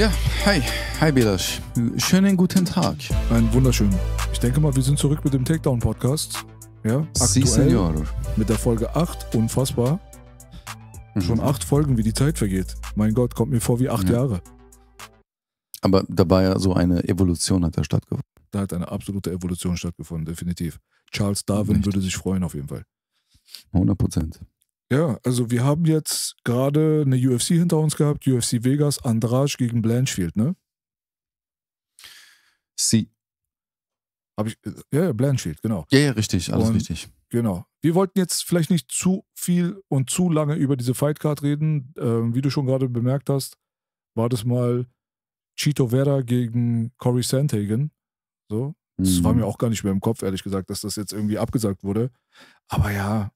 Ja, hi, hi Belasch. Schönen guten Tag. Einen wunderschönen. Ich denke mal, wir sind zurück mit dem Takedown-Podcast. Ja, aktuell. Si, mit der Folge 8, unfassbar. Mhm. Schon acht Folgen, wie die Zeit vergeht. Mein Gott, kommt mir vor wie acht ja. Jahre. Aber dabei ja so eine Evolution hat da stattgefunden. Da hat eine absolute Evolution stattgefunden, definitiv. Charles Darwin Echt? würde sich freuen auf jeden Fall. 100 Prozent. Ja, also wir haben jetzt gerade eine UFC hinter uns gehabt, UFC Vegas, Andrade gegen Blanchfield, ne? Sie. Hab ich, äh, ja, ja, Blanchfield, genau. Ja, ja, richtig, alles und, richtig. Genau. Wir wollten jetzt vielleicht nicht zu viel und zu lange über diese Fightcard reden. Ähm, wie du schon gerade bemerkt hast, war das mal Chito Vera gegen Corey Sandhagen. So. Das mhm. war mir auch gar nicht mehr im Kopf, ehrlich gesagt, dass das jetzt irgendwie abgesagt wurde. Aber ja,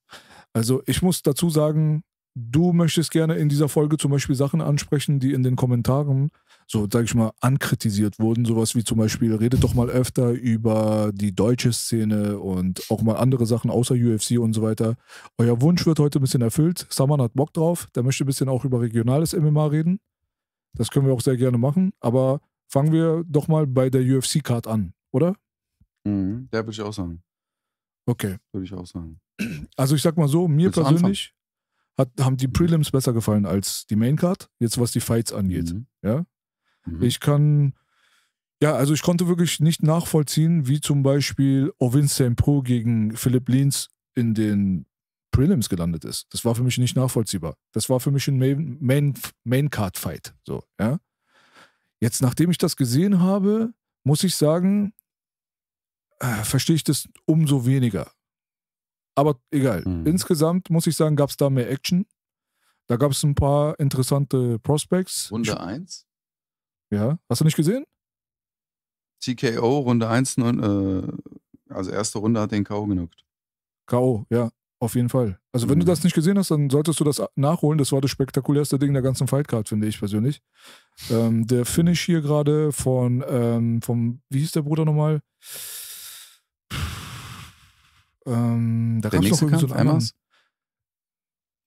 also ich muss dazu sagen, du möchtest gerne in dieser Folge zum Beispiel Sachen ansprechen, die in den Kommentaren so, sag ich mal, ankritisiert wurden. Sowas wie zum Beispiel, redet doch mal öfter über die deutsche Szene und auch mal andere Sachen außer UFC und so weiter. Euer Wunsch wird heute ein bisschen erfüllt. Saman hat Bock drauf. Der möchte ein bisschen auch über regionales MMA reden. Das können wir auch sehr gerne machen. Aber fangen wir doch mal bei der UFC-Card an, oder? Mhm, ja, würde ich auch sagen. Okay. Würde ich auch sagen. Also ich sag mal so, mir Willst persönlich hat, haben die mhm. Prelims besser gefallen als die Maincard, jetzt was die Fights angeht. Mhm. Ja? Mhm. Ich kann, ja, also ich konnte wirklich nicht nachvollziehen, wie zum Beispiel Ovin St. Pro gegen Philipp Lins in den Prelims gelandet ist. Das war für mich nicht nachvollziehbar. Das war für mich ein Main, Main, Main Fight. So, ja. Jetzt, nachdem ich das gesehen habe, muss ich sagen, äh, verstehe ich das umso weniger. Aber egal. Mhm. Insgesamt muss ich sagen, gab es da mehr Action. Da gab es ein paar interessante Prospects. Runde 1? Ja. Hast du nicht gesehen? TKO, Runde 1, äh, also erste Runde hat den K.O. genockt. K.O., ja, auf jeden Fall. Also, wenn mhm. du das nicht gesehen hast, dann solltest du das nachholen. Das war das spektakulärste Ding der ganzen Fightcard, finde ich persönlich. ähm, der Finish hier gerade von, ähm, vom, wie hieß der Bruder nochmal? Äh, ähm, da der nächste Kampf, so einen Emmers?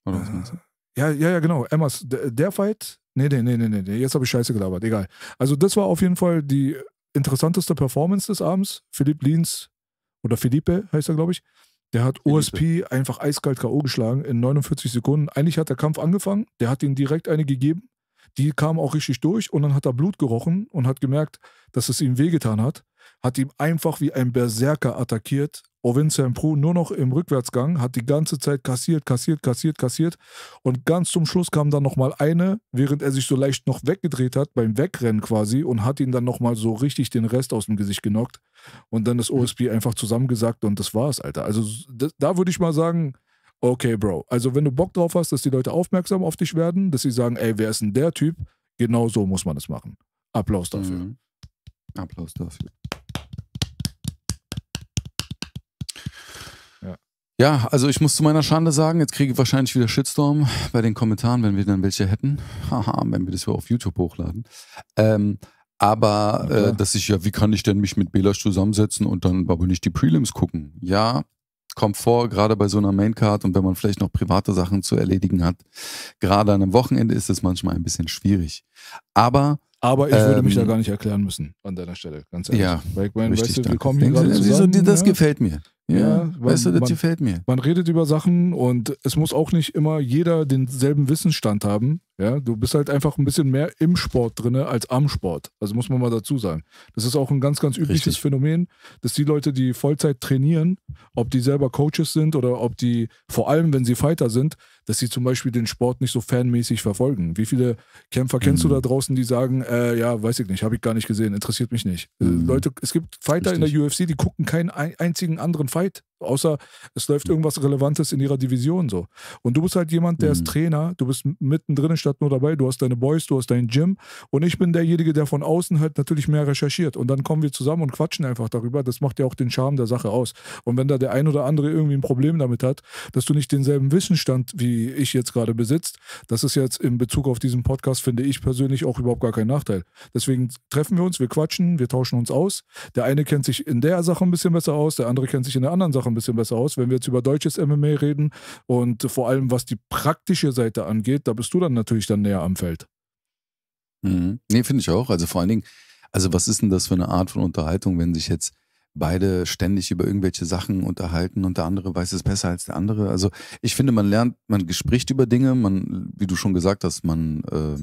Oder was äh, meinst du? Ja, ja, ja, genau. Emmers, der, der Fight. Nee, nee, nee, nee, nee. Jetzt habe ich Scheiße gelabert. Egal. Also, das war auf jeden Fall die interessanteste Performance des Abends. Philipp Lienz oder Philippe heißt er, glaube ich. Der hat Philippe. OSP einfach eiskalt K.O. geschlagen in 49 Sekunden. Eigentlich hat der Kampf angefangen. Der hat ihm direkt eine gegeben. Die kam auch richtig durch und dann hat er Blut gerochen und hat gemerkt, dass es ihm wehgetan hat hat ihn einfach wie ein Berserker attackiert. Ovin Pru nur noch im Rückwärtsgang, hat die ganze Zeit kassiert, kassiert, kassiert, kassiert. Und ganz zum Schluss kam dann nochmal eine, während er sich so leicht noch weggedreht hat, beim Wegrennen quasi, und hat ihn dann nochmal so richtig den Rest aus dem Gesicht genockt. Und dann das mhm. OSP einfach zusammengesagt und das war's, Alter. Also das, da würde ich mal sagen, okay, Bro. Also wenn du Bock drauf hast, dass die Leute aufmerksam auf dich werden, dass sie sagen, ey, wer ist denn der Typ? Genau so muss man das machen. Applaus dafür. Mhm. Applaus dafür. Ja, also ich muss zu meiner Schande sagen, jetzt kriege ich wahrscheinlich wieder Shitstorm bei den Kommentaren, wenn wir dann welche hätten. Haha, wenn wir das wieder auf YouTube hochladen. Ähm, aber äh, dass ich ja, wie kann ich denn mich mit Belasch zusammensetzen und dann aber nicht die Prelims gucken? Ja, kommt vor, gerade bei so einer Maincard und wenn man vielleicht noch private Sachen zu erledigen hat. Gerade an einem Wochenende ist es manchmal ein bisschen schwierig. Aber aber ich würde ähm, mich da ähm, gar nicht erklären müssen an deiner Stelle, ganz ehrlich. Ja, Weil ich richtig, weißt du, wir kommen hier gerade zusammen. das ja? Ne? gefällt mir. Ja, ja weißt du, das man, gefällt mir. Man redet über Sachen und es muss auch nicht immer jeder denselben Wissensstand haben. Ja, du bist halt einfach ein bisschen mehr im Sport drin als am Sport. Also muss man mal dazu sagen. Das ist auch ein ganz, ganz übliches Richtig. Phänomen, dass die Leute, die Vollzeit trainieren, ob die selber Coaches sind oder ob die, vor allem wenn sie Fighter sind, dass sie zum Beispiel den Sport nicht so fanmäßig verfolgen. Wie viele Kämpfer mhm. kennst du mhm. da draußen, die sagen, äh, ja, weiß ich nicht, habe ich gar nicht gesehen, interessiert mich nicht. Äh, mhm. Leute, es gibt Fighter Richtig. in der UFC, die gucken keinen einzigen anderen Fight. Außer es läuft mhm. irgendwas Relevantes in ihrer Division so. Und du bist halt jemand, der mhm. ist Trainer, du bist mittendrin statt nur dabei, du hast deine Boys, du hast dein Gym. Und ich bin derjenige, der von außen halt natürlich mehr recherchiert. Und dann kommen wir zusammen und quatschen einfach darüber. Das macht ja auch den Charme der Sache aus. Und wenn da der ein oder andere irgendwie ein Problem damit hat, dass du nicht denselben Wissenstand wie ich jetzt gerade besitzt, das ist jetzt in Bezug auf diesen Podcast, finde ich persönlich auch überhaupt gar kein Nachteil. Deswegen treffen wir uns, wir quatschen, wir tauschen uns aus. Der eine kennt sich in der Sache ein bisschen besser aus, der andere kennt sich in der anderen Sache Sachen ein bisschen besser aus. Wenn wir jetzt über deutsches MMA reden und vor allem was die praktische Seite angeht, da bist du dann natürlich dann näher am Feld. Mhm. Nee, finde ich auch. Also vor allen Dingen, also was ist denn das für eine Art von Unterhaltung, wenn sich jetzt beide ständig über irgendwelche Sachen unterhalten und der andere weiß es besser als der andere. Also ich finde, man lernt, man spricht über Dinge, man, wie du schon gesagt hast, man äh,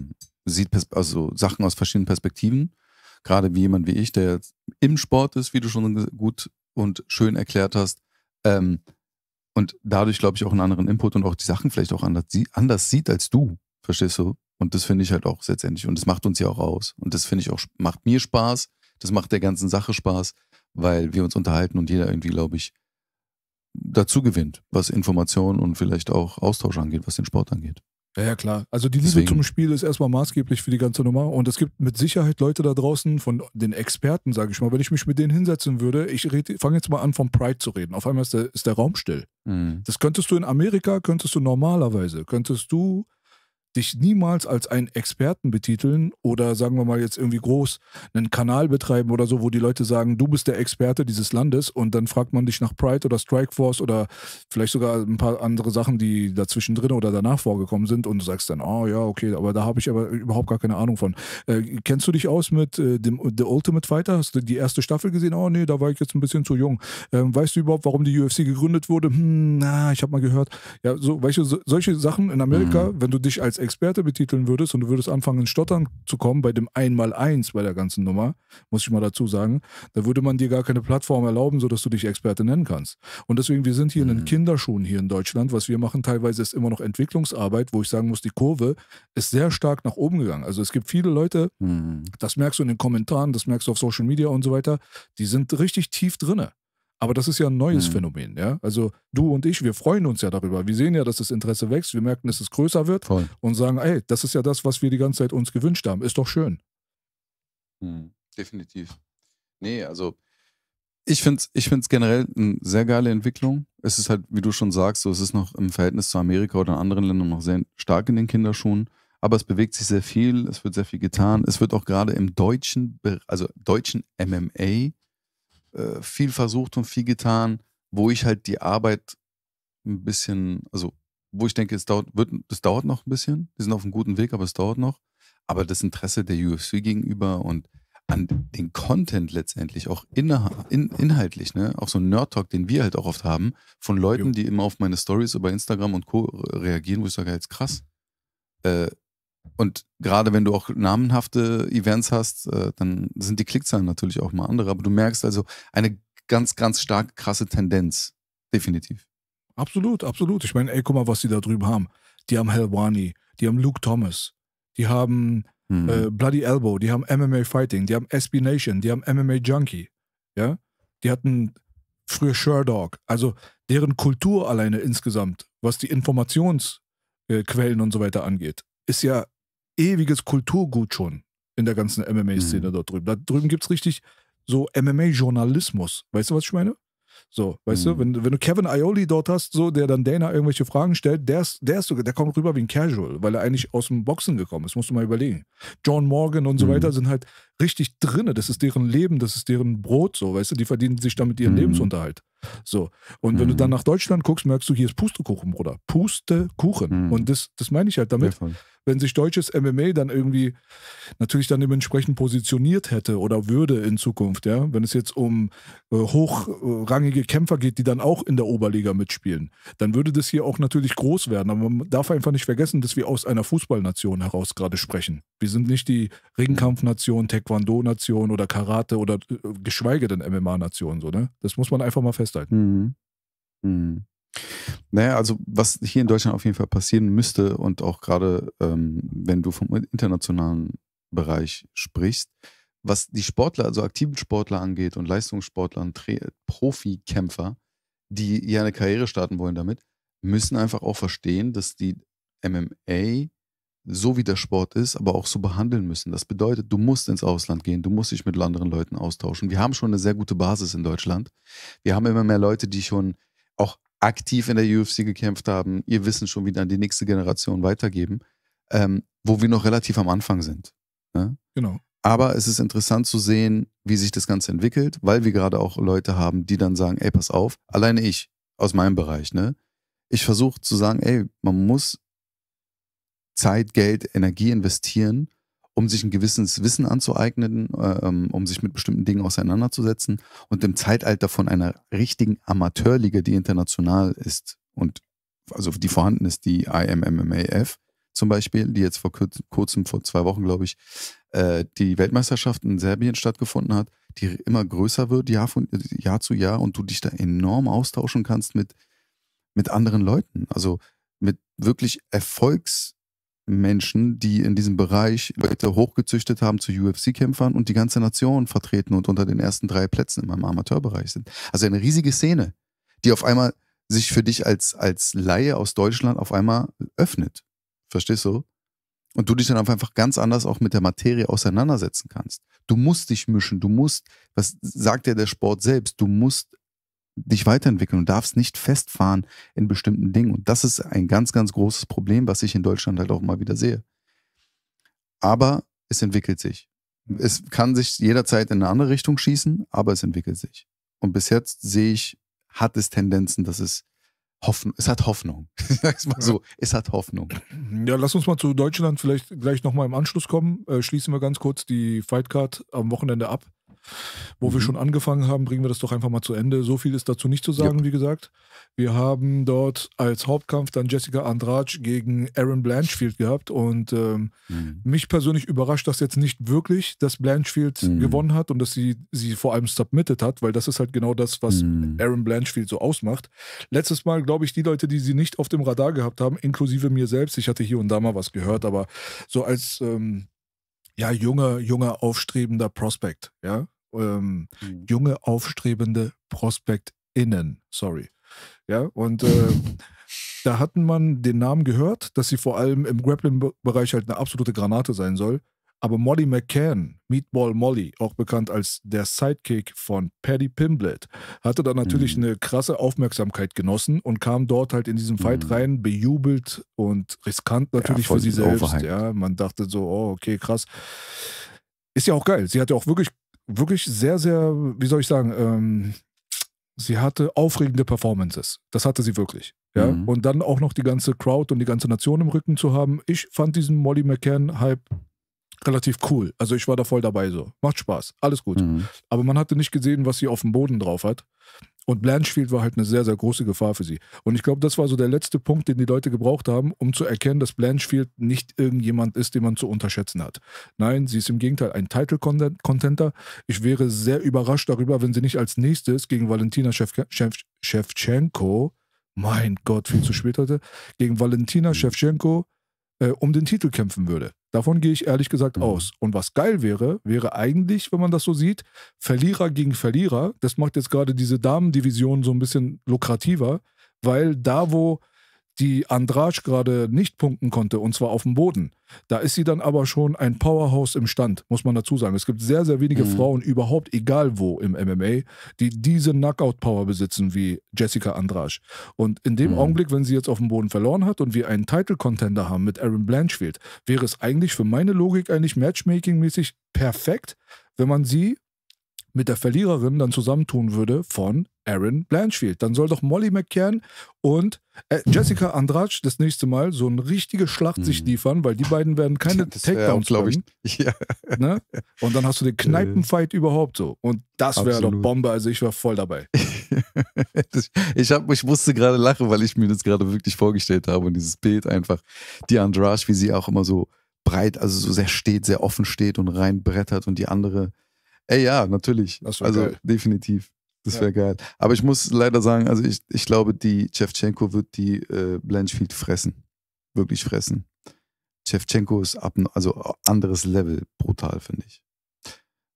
sieht also Sachen aus verschiedenen Perspektiven. Gerade wie jemand wie ich, der jetzt im Sport ist, wie du schon gut und schön erklärt hast, ähm, und dadurch, glaube ich, auch einen anderen Input und auch die Sachen vielleicht auch anders, anders sieht als du. Verstehst du? Und das finde ich halt auch letztendlich. Und das macht uns ja auch aus. Und das finde ich auch, macht mir Spaß. Das macht der ganzen Sache Spaß, weil wir uns unterhalten und jeder irgendwie, glaube ich, dazu gewinnt, was Informationen und vielleicht auch Austausch angeht, was den Sport angeht. Ja, ja, klar. Also die Liebe zum Spiel ist erstmal maßgeblich für die ganze Nummer. Und es gibt mit Sicherheit Leute da draußen von den Experten, sage ich mal, wenn ich mich mit denen hinsetzen würde, ich fange jetzt mal an, vom Pride zu reden. Auf einmal ist der, ist der Raum still. Mhm. Das könntest du in Amerika, könntest du normalerweise, könntest du dich niemals als einen Experten betiteln oder sagen wir mal jetzt irgendwie groß einen Kanal betreiben oder so, wo die Leute sagen, du bist der Experte dieses Landes und dann fragt man dich nach Pride oder Strikeforce oder vielleicht sogar ein paar andere Sachen, die dazwischen drin oder danach vorgekommen sind und du sagst dann, oh ja, okay, aber da habe ich aber überhaupt gar keine Ahnung von. Äh, kennst du dich aus mit äh, dem The Ultimate Fighter? Hast du die erste Staffel gesehen? Oh nee, da war ich jetzt ein bisschen zu jung. Ähm, weißt du überhaupt, warum die UFC gegründet wurde? Hm, na, ich habe mal gehört. Ja, so, weißt so, solche Sachen in Amerika, mhm. wenn du dich als Experte betiteln würdest und du würdest anfangen, in Stottern zu kommen, bei dem Einmaleins bei der ganzen Nummer, muss ich mal dazu sagen, da würde man dir gar keine Plattform erlauben, sodass du dich Experte nennen kannst. Und deswegen, wir sind hier mhm. in den mhm. Kinderschuhen hier in Deutschland. Was wir machen, teilweise ist immer noch Entwicklungsarbeit, wo ich sagen muss, die Kurve ist sehr stark nach oben gegangen. Also es gibt viele Leute, mhm. das merkst du in den Kommentaren, das merkst du auf Social Media und so weiter, die sind richtig tief drinne. Aber das ist ja ein neues mhm. Phänomen, ja. Also du und ich, wir freuen uns ja darüber. Wir sehen ja, dass das Interesse wächst, wir merken, dass es größer wird Voll. und sagen, ey, das ist ja das, was wir die ganze Zeit uns gewünscht haben. Ist doch schön. Mhm. Definitiv. Nee, also ich finde es ich find's generell eine sehr geile Entwicklung. Es ist halt, wie du schon sagst, so es ist noch im Verhältnis zu Amerika oder anderen Ländern noch sehr stark in den Kinderschuhen. Aber es bewegt sich sehr viel, es wird sehr viel getan. Es wird auch gerade im deutschen, also deutschen MMA äh, viel versucht und viel getan, wo ich halt die Arbeit ein bisschen, also wo ich denke, es dauert, wird, es dauert noch ein bisschen. Wir sind auf einem guten Weg, aber es dauert noch. Aber das Interesse der UFC gegenüber und an den Content letztendlich, auch in, in, inhaltlich, ne? auch so ein Nerd-Talk, den wir halt auch oft haben, von Leuten, jo. die immer auf meine Stories über Instagram und Co. reagieren, wo ich sage, jetzt krass, äh, und gerade wenn du auch namenhafte Events hast, äh, dann sind die Klickzahlen natürlich auch mal andere. Aber du merkst also eine ganz, ganz stark krasse Tendenz. Definitiv. Absolut, absolut. Ich meine, ey, guck mal, was die da drüben haben. Die haben Helwani, die haben Luke Thomas, die haben mhm. äh, Bloody Elbow, die haben MMA Fighting, die haben SB Nation, die haben MMA Junkie. Ja? Die hatten früher Sherdog. Also deren Kultur alleine insgesamt, was die Informationsquellen äh, und so weiter angeht, ist ja ewiges Kulturgut schon in der ganzen MMA-Szene mhm. dort drüben. Da drüben gibt es richtig so MMA-Journalismus. Weißt du, was ich meine? So, weißt mhm. du, wenn, wenn du Kevin Ioli dort hast, so, der dann Dana irgendwelche Fragen stellt, der, ist, der, ist, der kommt rüber wie ein Casual, weil er eigentlich aus dem Boxen gekommen ist, musst du mal überlegen. John Morgan und so mhm. weiter sind halt richtig drinne, das ist deren Leben, das ist deren Brot, so, weißt du, die verdienen sich damit ihren mhm. Lebensunterhalt. So, und wenn du dann mhm. nach Deutschland guckst, merkst du, hier ist Pustekuchen, Bruder, Pustekuchen. Mhm. Und das, das meine ich halt damit. Davon wenn sich deutsches MMA dann irgendwie natürlich dann dementsprechend positioniert hätte oder würde in Zukunft, ja, wenn es jetzt um äh, hochrangige Kämpfer geht, die dann auch in der Oberliga mitspielen, dann würde das hier auch natürlich groß werden. Aber man darf einfach nicht vergessen, dass wir aus einer Fußballnation heraus gerade sprechen. Wir sind nicht die Ringkampfnation, Taekwondo-Nation oder Karate oder äh, geschweige denn MMA-Nation, so, ne? Das muss man einfach mal festhalten. Mhm. Mhm. Naja, also was hier in Deutschland auf jeden Fall passieren müsste und auch gerade, ähm, wenn du vom internationalen Bereich sprichst, was die Sportler, also aktiven Sportler angeht und Leistungssportler und Tra Profikämpfer, die ja eine Karriere starten wollen damit, müssen einfach auch verstehen, dass die MMA so wie der Sport ist, aber auch so behandeln müssen. Das bedeutet, du musst ins Ausland gehen, du musst dich mit anderen Leuten austauschen. Wir haben schon eine sehr gute Basis in Deutschland. Wir haben immer mehr Leute, die schon auch aktiv in der UFC gekämpft haben, ihr Wissen schon wieder an die nächste Generation weitergeben, ähm, wo wir noch relativ am Anfang sind. Ne? Genau. Aber es ist interessant zu sehen, wie sich das Ganze entwickelt, weil wir gerade auch Leute haben, die dann sagen, ey, pass auf, alleine ich aus meinem Bereich, ne? Ich versuche zu sagen, ey, man muss Zeit, Geld, Energie investieren, um sich ein gewisses Wissen anzueignen, äh, ähm, um sich mit bestimmten Dingen auseinanderzusetzen und im Zeitalter von einer richtigen Amateurliga, die international ist und also die vorhanden ist, die IMMMAF zum Beispiel, die jetzt vor kurzem, vor zwei Wochen, glaube ich, äh, die Weltmeisterschaft in Serbien stattgefunden hat, die immer größer wird Jahr, von, Jahr zu Jahr und du dich da enorm austauschen kannst mit, mit anderen Leuten. Also mit wirklich Erfolgs- Menschen, die in diesem Bereich Leute hochgezüchtet haben zu UFC-Kämpfern und die ganze Nation vertreten und unter den ersten drei Plätzen in meinem Amateurbereich sind. Also eine riesige Szene, die auf einmal sich für dich als, als Laie aus Deutschland auf einmal öffnet. Verstehst du? Und du dich dann einfach ganz anders auch mit der Materie auseinandersetzen kannst. Du musst dich mischen, du musst, was sagt ja der Sport selbst, du musst dich weiterentwickeln und darfst nicht festfahren in bestimmten Dingen. Und das ist ein ganz, ganz großes Problem, was ich in Deutschland halt auch mal wieder sehe. Aber es entwickelt sich. Es kann sich jederzeit in eine andere Richtung schießen, aber es entwickelt sich. Und bis jetzt sehe ich, hat es Tendenzen, dass es Hoffnung, es hat Hoffnung. Ich sag's mal so, es hat Hoffnung. Ja, lass uns mal zu Deutschland vielleicht gleich nochmal im Anschluss kommen. Äh, schließen wir ganz kurz die Fightcard am Wochenende ab. Wo mhm. wir schon angefangen haben, bringen wir das doch einfach mal zu Ende. So viel ist dazu nicht zu sagen, ja. wie gesagt. Wir haben dort als Hauptkampf dann Jessica Andrade gegen Aaron Blanchfield gehabt und ähm, mhm. mich persönlich überrascht das jetzt nicht wirklich, dass Blanchfield mhm. gewonnen hat und dass sie sie vor allem submitted hat, weil das ist halt genau das, was mhm. Aaron Blanchfield so ausmacht. Letztes Mal, glaube ich, die Leute, die sie nicht auf dem Radar gehabt haben, inklusive mir selbst, ich hatte hier und da mal was gehört, aber so als ähm, ja, junger, junger, aufstrebender Prospekt, ja. Ähm, mhm. Junge, aufstrebende Prospektinnen, sorry. Ja, und äh, da hatten man den Namen gehört, dass sie vor allem im Grappling-Bereich halt eine absolute Granate sein soll. Aber Molly McCann, Meatball Molly, auch bekannt als der Sidekick von Paddy Pimblett, hatte da natürlich mhm. eine krasse Aufmerksamkeit genossen und kam dort halt in diesen Fight mhm. rein, bejubelt und riskant natürlich ja, für sie selbst. Ja, man dachte so, oh, okay, krass. Ist ja auch geil. Sie hatte auch wirklich, wirklich sehr, sehr, wie soll ich sagen, ähm, sie hatte aufregende Performances. Das hatte sie wirklich. Ja, mhm. und dann auch noch die ganze Crowd und die ganze Nation im Rücken zu haben. Ich fand diesen Molly McCann-Hype relativ cool. Also ich war da voll dabei so. Macht Spaß, alles gut. Mhm. Aber man hatte nicht gesehen, was sie auf dem Boden drauf hat. Und Blanchfield war halt eine sehr, sehr große Gefahr für sie. Und ich glaube, das war so der letzte Punkt, den die Leute gebraucht haben, um zu erkennen, dass Blanchfield nicht irgendjemand ist, den man zu unterschätzen hat. Nein, sie ist im Gegenteil ein Title-Contenter. Ich wäre sehr überrascht darüber, wenn sie nicht als nächstes gegen Valentina Shevchenko mein Gott, viel zu spät heute, gegen Valentina Shevchenko äh, um den Titel kämpfen würde. Davon gehe ich ehrlich gesagt mhm. aus. Und was geil wäre, wäre eigentlich, wenn man das so sieht, Verlierer gegen Verlierer. Das macht jetzt gerade diese Damendivision so ein bisschen lukrativer, weil da, wo die Andrasch gerade nicht punkten konnte, und zwar auf dem Boden. Da ist sie dann aber schon ein Powerhouse im Stand, muss man dazu sagen. Es gibt sehr, sehr wenige mhm. Frauen, überhaupt egal wo im MMA, die diese Knockout-Power besitzen wie Jessica Andrasch. Und in dem mhm. Augenblick, wenn sie jetzt auf dem Boden verloren hat und wir einen Title-Contender haben mit Aaron Blanchfield, wäre es eigentlich für meine Logik eigentlich matchmaking-mäßig perfekt, wenn man sie mit der Verliererin dann zusammentun würde von Aaron Blanchfield. Dann soll doch Molly McCann und äh, Jessica Andrade das nächste Mal so eine richtige Schlacht mhm. sich hm. liefern, weil die beiden werden keine das Takedowns, glaube ich. Ja. Ne? Und dann hast du den äh. Kneipenfight überhaupt so. Und das wäre doch Bombe. Also ich war voll dabei. ich, hab, ich musste gerade lachen, weil ich mir das gerade wirklich vorgestellt habe und dieses Bild einfach, die Andrade, wie sie auch immer so breit, also so sehr steht, sehr offen steht und reinbrettert und die andere Ey, ja, natürlich. also geil. definitiv. Das wäre ja. geil. Aber ich muss leider sagen, also ich, ich glaube, die Chevchenko wird die äh, Blanchfield fressen. Wirklich fressen. Chevchenko ist ab, also äh, anderes Level, brutal, finde ich.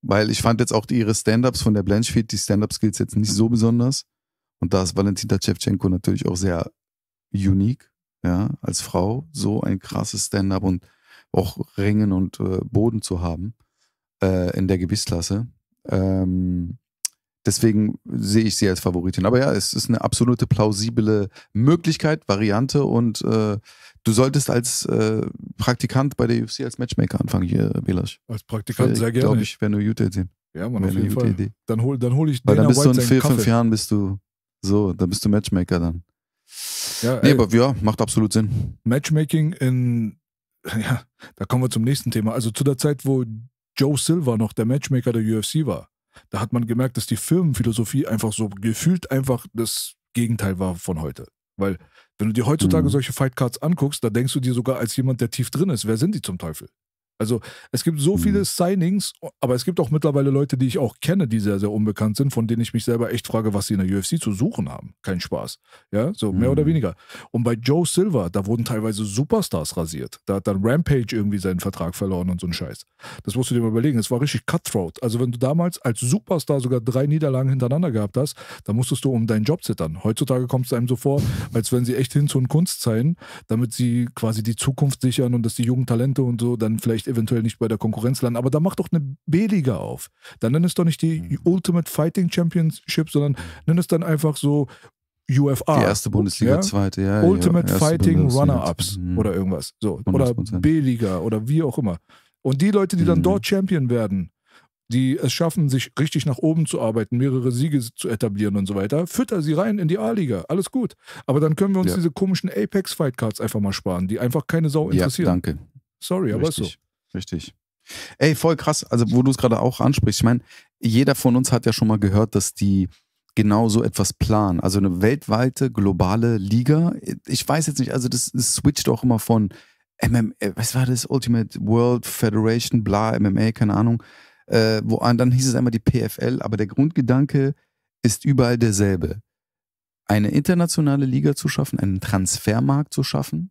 Weil ich fand jetzt auch ihre Stand-Ups von der Blanchfield, die Stand-Up-Skills jetzt nicht so besonders. Und da ist Valentina Chevchenko natürlich auch sehr unique, ja, als Frau, so ein krasses Stand-Up und auch Ringen und äh, Boden zu haben äh, in der Gewichtsklasse. Ähm, deswegen sehe ich sie als Favoritin. Aber ja, es ist eine absolute plausible Möglichkeit, Variante und äh, du solltest als äh, Praktikant bei der UFC als Matchmaker anfangen hier, Belasch. Als Praktikant sehr gerne. Glaube ich, wäre eine gute sehen. Ja, man, auf jeden Fall. Idee. Dann hol, dann hol ich Weil Dana dann bist White du in vier, fünf Jahren bist du so, dann bist du Matchmaker dann. Ja, nee, ey, aber ja, macht absolut Sinn. Matchmaking in, ja, da kommen wir zum nächsten Thema. Also zu der Zeit, wo Joe Silver noch der Matchmaker der UFC war. Da hat man gemerkt, dass die Firmenphilosophie einfach so gefühlt einfach das Gegenteil war von heute. Weil, wenn du dir heutzutage mhm. solche Fightcards anguckst, da denkst du dir sogar als jemand, der tief drin ist, wer sind die zum Teufel? Also es gibt so viele mhm. Signings, aber es gibt auch mittlerweile Leute, die ich auch kenne, die sehr, sehr unbekannt sind, von denen ich mich selber echt frage, was sie in der UFC zu suchen haben. Kein Spaß. Ja, so mehr oder mhm. weniger. Und bei Joe Silver, da wurden teilweise Superstars rasiert. Da hat dann Rampage irgendwie seinen Vertrag verloren und so ein Scheiß. Das musst du dir mal überlegen. Es war richtig cutthroat. Also wenn du damals als Superstar sogar drei Niederlagen hintereinander gehabt hast, dann musstest du um deinen Job zittern. Heutzutage kommt es einem so vor, als wenn sie echt hin zu einem Kunst sein, damit sie quasi die Zukunft sichern und dass die jungen Talente und so dann vielleicht eventuell nicht bei der Konkurrenz landen, aber da macht doch eine B-Liga auf. Dann nenn es doch nicht die mhm. Ultimate Fighting Championship, sondern nenn es dann einfach so UFA. Die erste Bundesliga, ja? zweite, ja. Ultimate ja, Fighting Runner-Ups mhm. oder irgendwas. So. Oder B-Liga oder wie auch immer. Und die Leute, die dann mhm. dort Champion werden, die es schaffen, sich richtig nach oben zu arbeiten, mehrere Siege zu etablieren und so weiter, fütter sie rein in die A-Liga. Alles gut. Aber dann können wir uns ja. diese komischen Apex-Fight-Cards einfach mal sparen, die einfach keine Sau interessieren. Ja, danke. Sorry, richtig. aber ist so. Richtig. Ey, voll krass. Also, wo du es gerade auch ansprichst. Ich meine, jeder von uns hat ja schon mal gehört, dass die genau so etwas planen. Also eine weltweite, globale Liga. Ich weiß jetzt nicht, also das, das switcht auch immer von MMA, äh, was war das? Ultimate World Federation, bla, MMA, keine Ahnung. Äh, wo, ah, dann hieß es einmal die PFL, aber der Grundgedanke ist überall derselbe. Eine internationale Liga zu schaffen, einen Transfermarkt zu schaffen,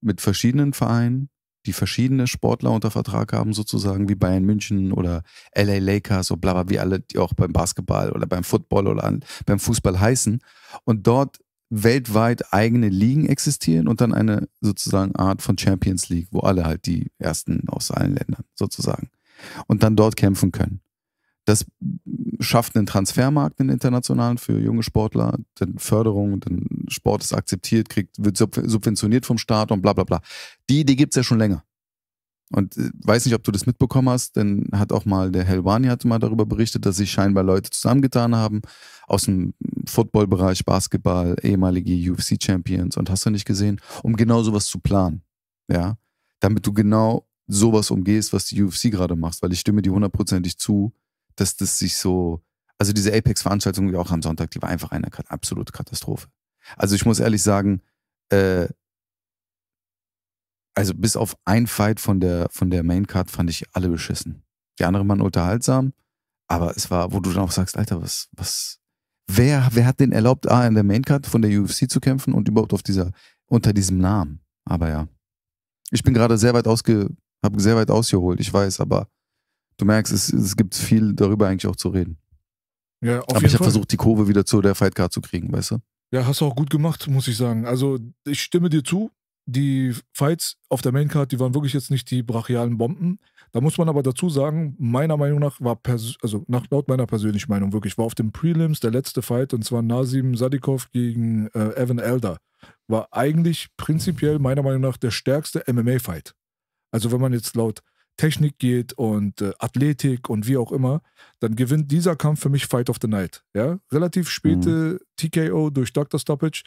mit verschiedenen Vereinen, die verschiedene Sportler unter Vertrag haben, sozusagen wie Bayern München oder LA Lakers oder bla, bla wie alle, die auch beim Basketball oder beim Football oder an, beim Fußball heißen. Und dort weltweit eigene Ligen existieren und dann eine sozusagen Art von Champions League, wo alle halt die ersten aus allen Ländern sozusagen und dann dort kämpfen können. Das schafft einen Transfermarkt, einen internationalen für junge Sportler, denn Förderung, dann Sport ist akzeptiert, kriegt, wird subventioniert vom Staat und bla bla bla. Die Idee gibt es ja schon länger. Und äh, weiß nicht, ob du das mitbekommen hast, denn hat auch mal der Helwani hatte mal darüber berichtet, dass sich scheinbar Leute zusammengetan haben aus dem Footballbereich, Basketball, ehemalige UFC-Champions und hast du nicht gesehen, um genau sowas zu planen. Ja, damit du genau sowas umgehst, was die UFC gerade macht, weil ich stimme dir hundertprozentig zu, dass das sich so, also diese Apex-Veranstaltung, die auch am Sonntag, die war einfach eine absolute Katastrophe. Also ich muss ehrlich sagen, äh, also bis auf ein Fight von der, von der Maincard fand ich alle beschissen. Die anderen waren unterhaltsam, aber es war, wo du dann auch sagst, Alter, was, was, wer, wer hat denn erlaubt, A, in der Maincard von der UFC zu kämpfen und überhaupt auf dieser, unter diesem Namen? Aber ja. Ich bin gerade sehr weit ausge, habe sehr weit ausgeholt, ich weiß, aber Du merkst, es, es gibt viel darüber eigentlich auch zu reden. Ja, auf Aber ich habe versucht, die Kurve wieder zu der Fightcard zu kriegen, weißt du? Ja, hast du auch gut gemacht, muss ich sagen. Also ich stimme dir zu, die Fights auf der Maincard, die waren wirklich jetzt nicht die brachialen Bomben. Da muss man aber dazu sagen, meiner Meinung nach war, also nach, laut meiner persönlichen Meinung wirklich, war auf dem Prelims der letzte Fight, und zwar Nasim Sadikov gegen äh, Evan Elder, war eigentlich prinzipiell meiner Meinung nach der stärkste MMA-Fight. Also wenn man jetzt laut Technik geht und äh, Athletik und wie auch immer, dann gewinnt dieser Kampf für mich Fight of the Night. Ja? Relativ späte mhm. TKO durch Dr. Stoppage,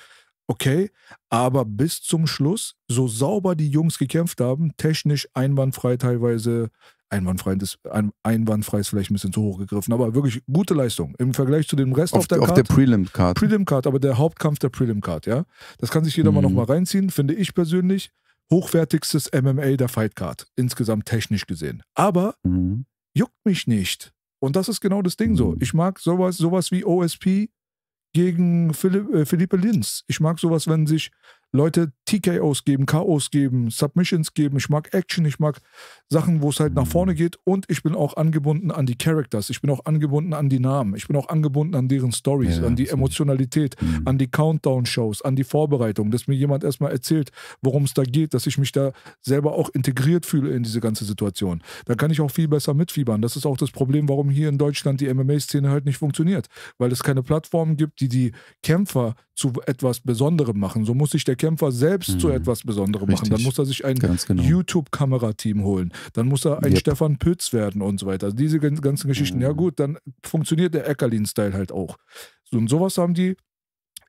okay, aber bis zum Schluss, so sauber die Jungs gekämpft haben, technisch einwandfrei teilweise, einwandfrei ist, ein, einwandfrei ist vielleicht ein bisschen zu hoch gegriffen, aber wirklich gute Leistung im Vergleich zu dem Rest auf, auf der Card. Auf der Prelim-Card. Prelim-Card, aber der Hauptkampf der Prelim-Card, ja. Das kann sich jeder mhm. mal nochmal reinziehen, finde ich persönlich hochwertigstes MMA der Fight Card, insgesamt technisch gesehen. Aber mhm. juckt mich nicht. Und das ist genau das Ding mhm. so. Ich mag sowas, sowas wie OSP gegen Philipp, äh, Philippe Linz. Ich mag sowas, wenn sich Leute TKOs geben, KOs geben, Submissions geben. Ich mag Action, ich mag Sachen, wo es halt nach vorne geht. Und ich bin auch angebunden an die Characters. Ich bin auch angebunden an die Namen. Ich bin auch angebunden an deren Stories, ja, an die Emotionalität, mhm. an die Countdown-Shows, an die Vorbereitung, dass mir jemand erstmal erzählt, worum es da geht, dass ich mich da selber auch integriert fühle in diese ganze Situation. Da kann ich auch viel besser mitfiebern. Das ist auch das Problem, warum hier in Deutschland die MMA-Szene halt nicht funktioniert, weil es keine Plattformen gibt, die die Kämpfer zu etwas Besonderem machen. So muss sich der Kämpfer Kämpfer selbst mhm. zu etwas Besonderem Richtig. machen. Dann muss er sich ein genau. YouTube-Kamerateam holen. Dann muss er ein yep. Stefan Pütz werden und so weiter. Also diese ganzen Geschichten. Mhm. Ja gut, dann funktioniert der Eckerlin-Style halt auch. Und sowas haben die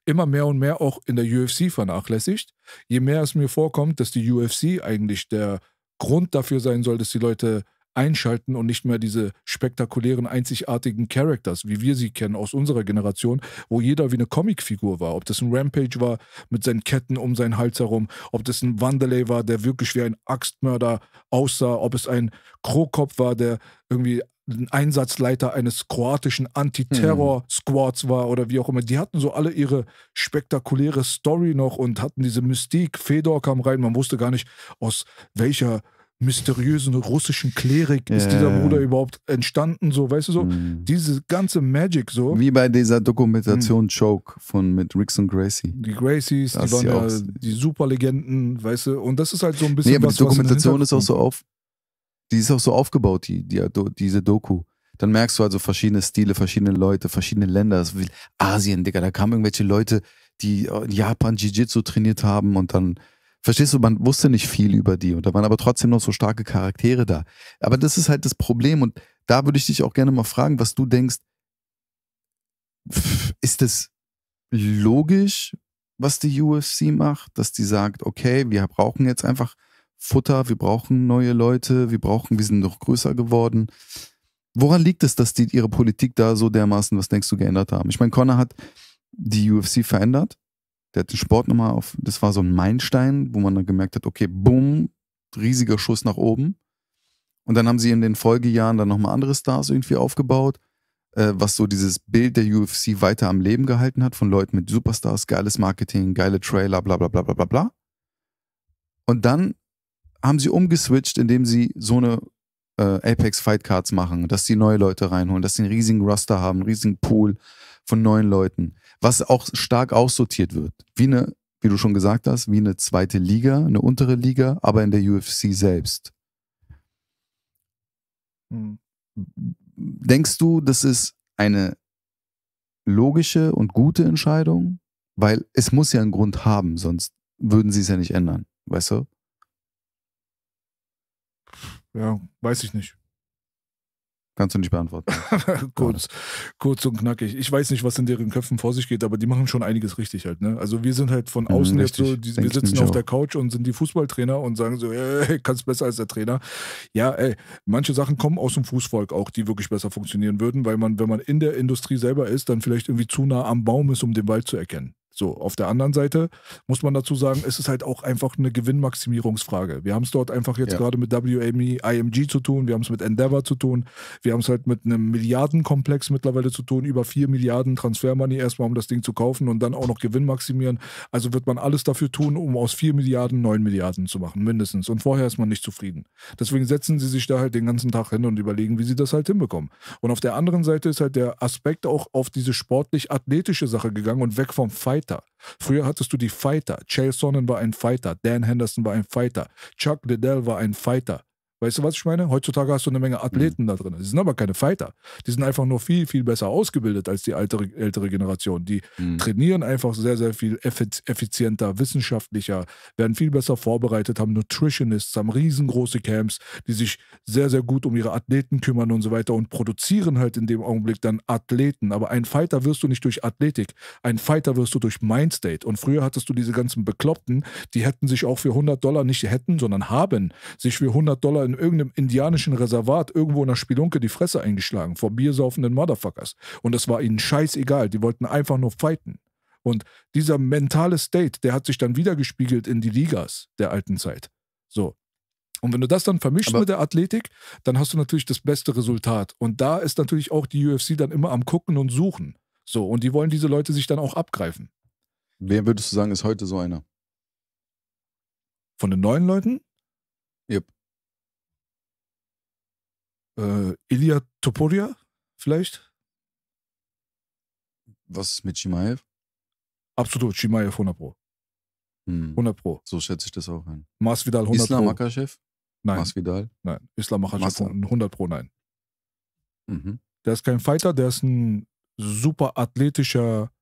immer mehr und mehr auch in der UFC vernachlässigt. Je mehr es mir vorkommt, dass die UFC eigentlich der Grund dafür sein soll, dass die Leute einschalten und nicht mehr diese spektakulären, einzigartigen Characters, wie wir sie kennen aus unserer Generation, wo jeder wie eine Comicfigur war. Ob das ein Rampage war mit seinen Ketten um seinen Hals herum, ob das ein Wanderley war, der wirklich wie ein Axtmörder aussah, ob es ein Krokop war, der irgendwie ein Einsatzleiter eines kroatischen Antiterror-Squads hm. war oder wie auch immer. Die hatten so alle ihre spektakuläre Story noch und hatten diese Mystik. Fedor kam rein, man wusste gar nicht, aus welcher mysteriösen russischen Klerik ist dieser Bruder überhaupt entstanden, so, weißt du so? Mhm. Diese ganze Magic so. Wie bei dieser Dokumentation mhm. Choke von mit Ricks und Gracie. Die Gracies, das die waren ja auch. die Superlegenden, weißt du, und das ist halt so ein bisschen. Nee, aber was, die Dokumentation ist auch so auf. Die ist auch so aufgebaut, die, die, diese Doku dann merkst du also verschiedene Stile, verschiedene Leute, verschiedene Länder. Also Asien, Digga, da kamen irgendwelche Leute, die in Japan Jiu-Jitsu trainiert haben und dann Verstehst du, man wusste nicht viel über die und da waren aber trotzdem noch so starke Charaktere da. Aber das ist halt das Problem und da würde ich dich auch gerne mal fragen, was du denkst, ist es logisch, was die UFC macht, dass die sagt, okay, wir brauchen jetzt einfach Futter, wir brauchen neue Leute, wir brauchen, wir sind noch größer geworden. Woran liegt es, dass die ihre Politik da so dermaßen, was denkst du, geändert haben? Ich meine, Connor hat die UFC verändert, der hat den Sport nochmal auf, das war so ein Meilenstein, wo man dann gemerkt hat, okay, bumm, riesiger Schuss nach oben. Und dann haben sie in den Folgejahren dann nochmal andere Stars irgendwie aufgebaut, äh, was so dieses Bild der UFC weiter am Leben gehalten hat von Leuten mit Superstars, geiles Marketing, geile Trailer, bla bla bla bla bla bla. Und dann haben sie umgeswitcht, indem sie so eine äh, Apex Fight Cards machen, dass sie neue Leute reinholen, dass sie einen riesigen Roster haben, einen riesigen Pool von neuen Leuten was auch stark aussortiert wird. Wie eine, wie du schon gesagt hast, wie eine zweite Liga, eine untere Liga, aber in der UFC selbst. Hm. Denkst du, das ist eine logische und gute Entscheidung? Weil es muss ja einen Grund haben, sonst würden sie es ja nicht ändern, weißt du? Ja, weiß ich nicht. Kannst du nicht beantworten. kurz, kurz und knackig. Ich weiß nicht, was in deren Köpfen vor sich geht, aber die machen schon einiges richtig halt. Ne? Also wir sind halt von mhm, außen mhm, jetzt so, die, wir sitzen auf auch. der Couch und sind die Fußballtrainer und sagen so, ey, kannst besser als der Trainer. Ja, ey, manche Sachen kommen aus dem Fußvolk auch, die wirklich besser funktionieren würden, weil man, wenn man in der Industrie selber ist, dann vielleicht irgendwie zu nah am Baum ist, um den Wald zu erkennen. So, auf der anderen Seite muss man dazu sagen, es ist halt auch einfach eine Gewinnmaximierungsfrage. Wir haben es dort einfach jetzt ja. gerade mit WME, IMG zu tun, wir haben es mit Endeavor zu tun, wir haben es halt mit einem Milliardenkomplex mittlerweile zu tun, über 4 Milliarden Transfermoney erstmal, um das Ding zu kaufen und dann auch noch Gewinn maximieren. Also wird man alles dafür tun, um aus 4 Milliarden 9 Milliarden zu machen, mindestens. Und vorher ist man nicht zufrieden. Deswegen setzen sie sich da halt den ganzen Tag hin und überlegen, wie sie das halt hinbekommen. Und auf der anderen Seite ist halt der Aspekt auch auf diese sportlich-athletische Sache gegangen und weg vom Fight Fighter. Früher hattest du die Fighter. Chael Sonnen war ein Fighter. Dan Henderson war ein Fighter. Chuck Liddell war ein Fighter. Weißt du, was ich meine? Heutzutage hast du eine Menge Athleten mhm. da drin. Die sind aber keine Fighter. Die sind einfach nur viel, viel besser ausgebildet als die ältere, ältere Generation. Die mhm. trainieren einfach sehr, sehr viel effizienter, wissenschaftlicher, werden viel besser vorbereitet, haben Nutritionists, haben riesengroße Camps, die sich sehr, sehr gut um ihre Athleten kümmern und so weiter und produzieren halt in dem Augenblick dann Athleten. Aber ein Fighter wirst du nicht durch Athletik. Ein Fighter wirst du durch Mindstate. Und früher hattest du diese ganzen Bekloppten, die hätten sich auch für 100 Dollar nicht hätten, sondern haben sich für 100 Dollar in irgendeinem indianischen Reservat irgendwo in der Spielunke die Fresse eingeschlagen vor biersaufenden Motherfuckers. Und das war ihnen scheißegal. Die wollten einfach nur fighten. Und dieser mentale State, der hat sich dann wiedergespiegelt in die Ligas der alten Zeit. So. Und wenn du das dann vermischst Aber mit der Athletik, dann hast du natürlich das beste Resultat. Und da ist natürlich auch die UFC dann immer am Gucken und Suchen. So. Und die wollen diese Leute sich dann auch abgreifen. Wer würdest du sagen, ist heute so einer? Von den neuen Leuten? Yep. Äh, Ilya Topuria vielleicht? Was ist mit Chimaev? Absolut, Chimaev 100 Pro. 100 hm. Pro. So schätze ich das auch ein. Masvidal 100 Islam Pro. Islam Akaschew? Nein. Masvidal? Nein. Islam Akaschew 100 Pro, nein. Mhm. Der ist kein Fighter, der ist ein super athletischer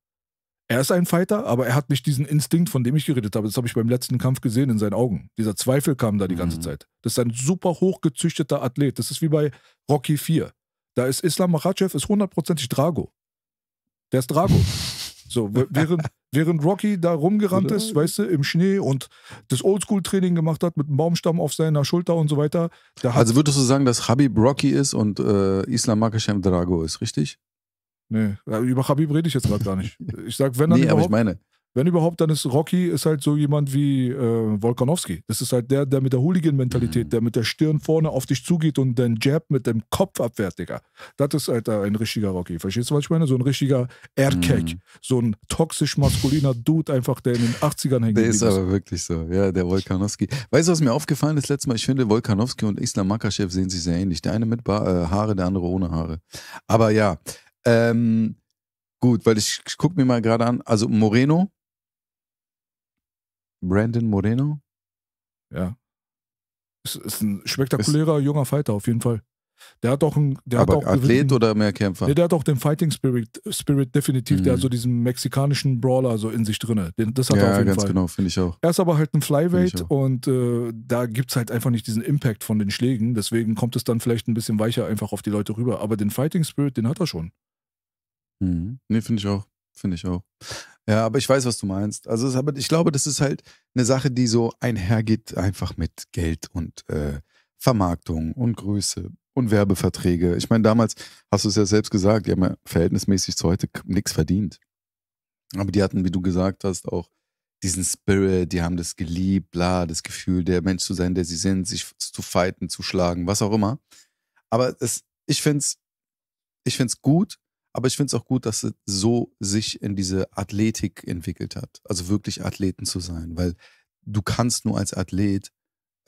er ist ein Fighter, aber er hat nicht diesen Instinkt, von dem ich geredet habe. Das habe ich beim letzten Kampf gesehen in seinen Augen. Dieser Zweifel kam da die mhm. ganze Zeit. Das ist ein super hochgezüchteter Athlet. Das ist wie bei Rocky 4. Da ist Islam Makhachev ist hundertprozentig Drago. Der ist Drago. So, während, während Rocky da rumgerannt ist, weißt du, im Schnee und das Oldschool-Training gemacht hat mit einem Baumstamm auf seiner Schulter und so weiter. also würdest du sagen, dass Habib Rocky ist und äh, Islam Makhachev Drago ist, richtig? Nee, über Habib rede ich jetzt gerade gar nicht. Ich sag, wenn dann nee, aber ich meine. Wenn überhaupt, dann ist Rocky ist halt so jemand wie äh, Wolkanowski. Das ist halt der, der mit der Hooligan-Mentalität, mhm. der mit der Stirn vorne auf dich zugeht und den Jab mit dem Kopf abwehrt, Digga. Das ist halt ein richtiger Rocky. Verstehst du, was ich meine? So ein richtiger Erkek. Mhm. So ein toxisch-maskuliner Dude, einfach, der in den 80ern hängt. Der ist aber wirklich so, ja, der Volkanowski. Weißt du, was mir aufgefallen ist letztes Mal? Ich finde, Volkanowski und Islam Makachev sehen sich sehr ähnlich. Der eine mit ba äh, Haare, der andere ohne Haare. Aber ja, ähm, gut, weil ich, ich gucke mir mal gerade an, also Moreno. Brandon Moreno. Ja. Ist, ist ein spektakulärer ist, junger Fighter auf jeden Fall. Der hat auch ein. Der aber hat auch Athlet gewissen, oder mehr Kämpfer? Nee, der hat auch den Fighting Spirit, Spirit definitiv. Mhm. Der hat mhm. so diesen mexikanischen Brawler so in sich drin. Den, das hat ja, er auf jeden ganz Fall. genau, finde ich auch. Er ist aber halt ein Flyweight und äh, da gibt es halt einfach nicht diesen Impact von den Schlägen. Deswegen kommt es dann vielleicht ein bisschen weicher einfach auf die Leute rüber. Aber den Fighting Spirit, den hat er schon. Mhm. Nee, finde ich auch. Finde ich auch. Ja, aber ich weiß, was du meinst. Also, ist, aber ich glaube, das ist halt eine Sache, die so einhergeht, einfach mit Geld und äh, Vermarktung und Größe und Werbeverträge. Ich meine, damals hast du es ja selbst gesagt, die haben ja verhältnismäßig zu heute nichts verdient. Aber die hatten, wie du gesagt hast, auch diesen Spirit, die haben das geliebt, bla, das Gefühl, der Mensch zu sein, der sie sind, sich zu fighten, zu schlagen, was auch immer. Aber es, ich finde es ich find's gut, aber ich finde es auch gut, dass es so sich in diese Athletik entwickelt hat. Also wirklich Athleten zu sein, weil du kannst nur als Athlet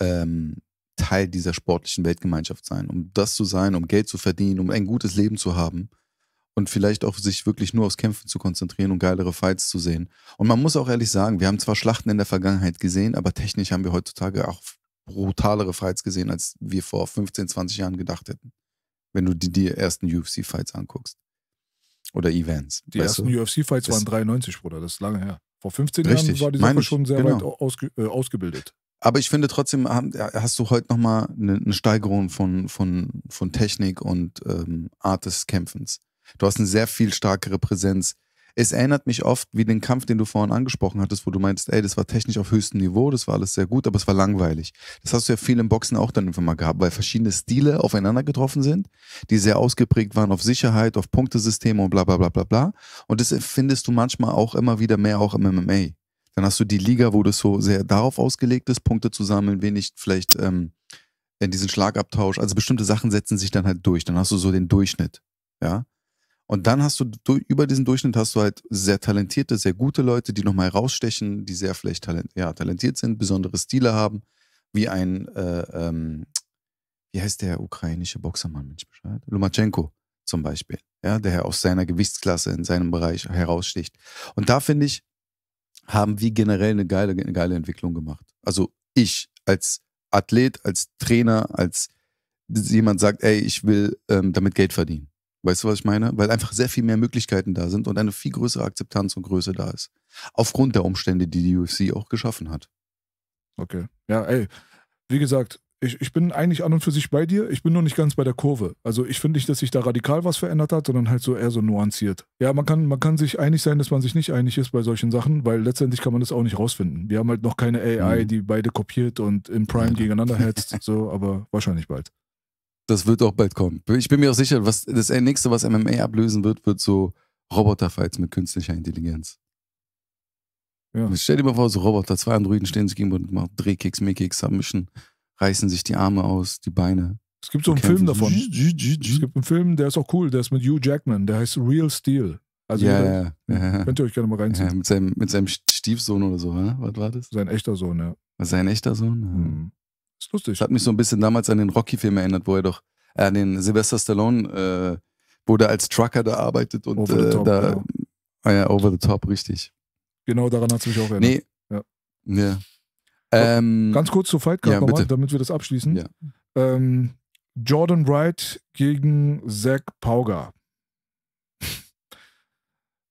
ähm, Teil dieser sportlichen Weltgemeinschaft sein. Um das zu sein, um Geld zu verdienen, um ein gutes Leben zu haben und vielleicht auch sich wirklich nur aufs Kämpfen zu konzentrieren und geilere Fights zu sehen. Und man muss auch ehrlich sagen, wir haben zwar Schlachten in der Vergangenheit gesehen, aber technisch haben wir heutzutage auch brutalere Fights gesehen, als wir vor 15, 20 Jahren gedacht hätten. Wenn du dir die ersten UFC-Fights anguckst oder Events. Die ersten UFC-Fights waren 93, Bruder, das ist lange her. Vor 15 Richtig, Jahren war die Sache schon sehr genau. weit ausge, äh, ausgebildet. Aber ich finde trotzdem, hast du heute nochmal eine, Steigerung von, von, von Technik und ähm, Art des Kämpfens. Du hast eine sehr viel stärkere Präsenz es erinnert mich oft wie den Kampf, den du vorhin angesprochen hattest, wo du meinst, ey, das war technisch auf höchstem Niveau, das war alles sehr gut, aber es war langweilig. Das hast du ja viel im Boxen auch dann immer mal gehabt, weil verschiedene Stile aufeinander getroffen sind, die sehr ausgeprägt waren auf Sicherheit, auf Punktesysteme und bla bla bla bla bla. Und das findest du manchmal auch immer wieder mehr auch im MMA. Dann hast du die Liga, wo das so sehr darauf ausgelegt ist, Punkte zu sammeln, wenig vielleicht ähm, in diesen Schlagabtausch. Also bestimmte Sachen setzen sich dann halt durch. Dann hast du so den Durchschnitt. Ja. Und dann hast du, du, über diesen Durchschnitt hast du halt sehr talentierte, sehr gute Leute, die nochmal rausstechen, die sehr vielleicht talent, ja, talentiert sind, besondere Stile haben, wie ein, äh, ähm, wie heißt der ukrainische Boxermann, Mensch, Bescheid? Lomachenko zum Beispiel, ja, der aus seiner Gewichtsklasse in seinem Bereich heraussticht. Und da finde ich, haben wir generell eine geile, eine geile Entwicklung gemacht. Also ich als Athlet, als Trainer, als jemand sagt, ey, ich will ähm, damit Geld verdienen. Weißt du, was ich meine? Weil einfach sehr viel mehr Möglichkeiten da sind und eine viel größere Akzeptanz und Größe da ist. Aufgrund der Umstände, die die UFC auch geschaffen hat. Okay. Ja, ey, wie gesagt, ich, ich bin eigentlich an und für sich bei dir. Ich bin nur nicht ganz bei der Kurve. Also ich finde nicht, dass sich da radikal was verändert hat, sondern halt so eher so nuanciert. Ja, man kann, man kann sich einig sein, dass man sich nicht einig ist bei solchen Sachen, weil letztendlich kann man das auch nicht rausfinden. Wir haben halt noch keine AI, mhm. die beide kopiert und im Prime ja. gegeneinander hetzt, so, aber wahrscheinlich bald. Das wird auch bald kommen. Ich bin mir auch sicher, was das nächste, was MMA ablösen wird, wird so Roboterfights mit künstlicher Intelligenz. Ja. Stell dir mal vor, so Roboter, zwei Androiden stehen sich gegenüber und machen Drehkicks, Mehrkicks, Submission, reißen sich die Arme aus, die Beine. Es gibt so einen Film davon. Es gibt einen Film, der ist auch cool, der ist mit Hugh Jackman, der heißt Real Steel. Also ja, ja, ja, könnt ihr euch gerne mal reinziehen. Ja, mit, seinem, mit seinem Stiefsohn oder so, ne? was war das? Sein echter Sohn, ja. Sein echter Sohn? Ja. Mhm. Ist lustig. Das hat mich so ein bisschen damals an den Rocky-Film erinnert, wo er doch, äh, an den Sylvester Stallone, äh, wo der als Trucker da arbeitet und over the äh, top, äh, da, ja. Genau. Ah ja. over the top, richtig. Genau, daran hat es mich auch erinnert. Nee. Ja. ja. Ähm, Ganz kurz zur Fight Cup ja, nochmal, damit wir das abschließen. Ja. Ähm, Jordan Wright gegen Zach Pauger.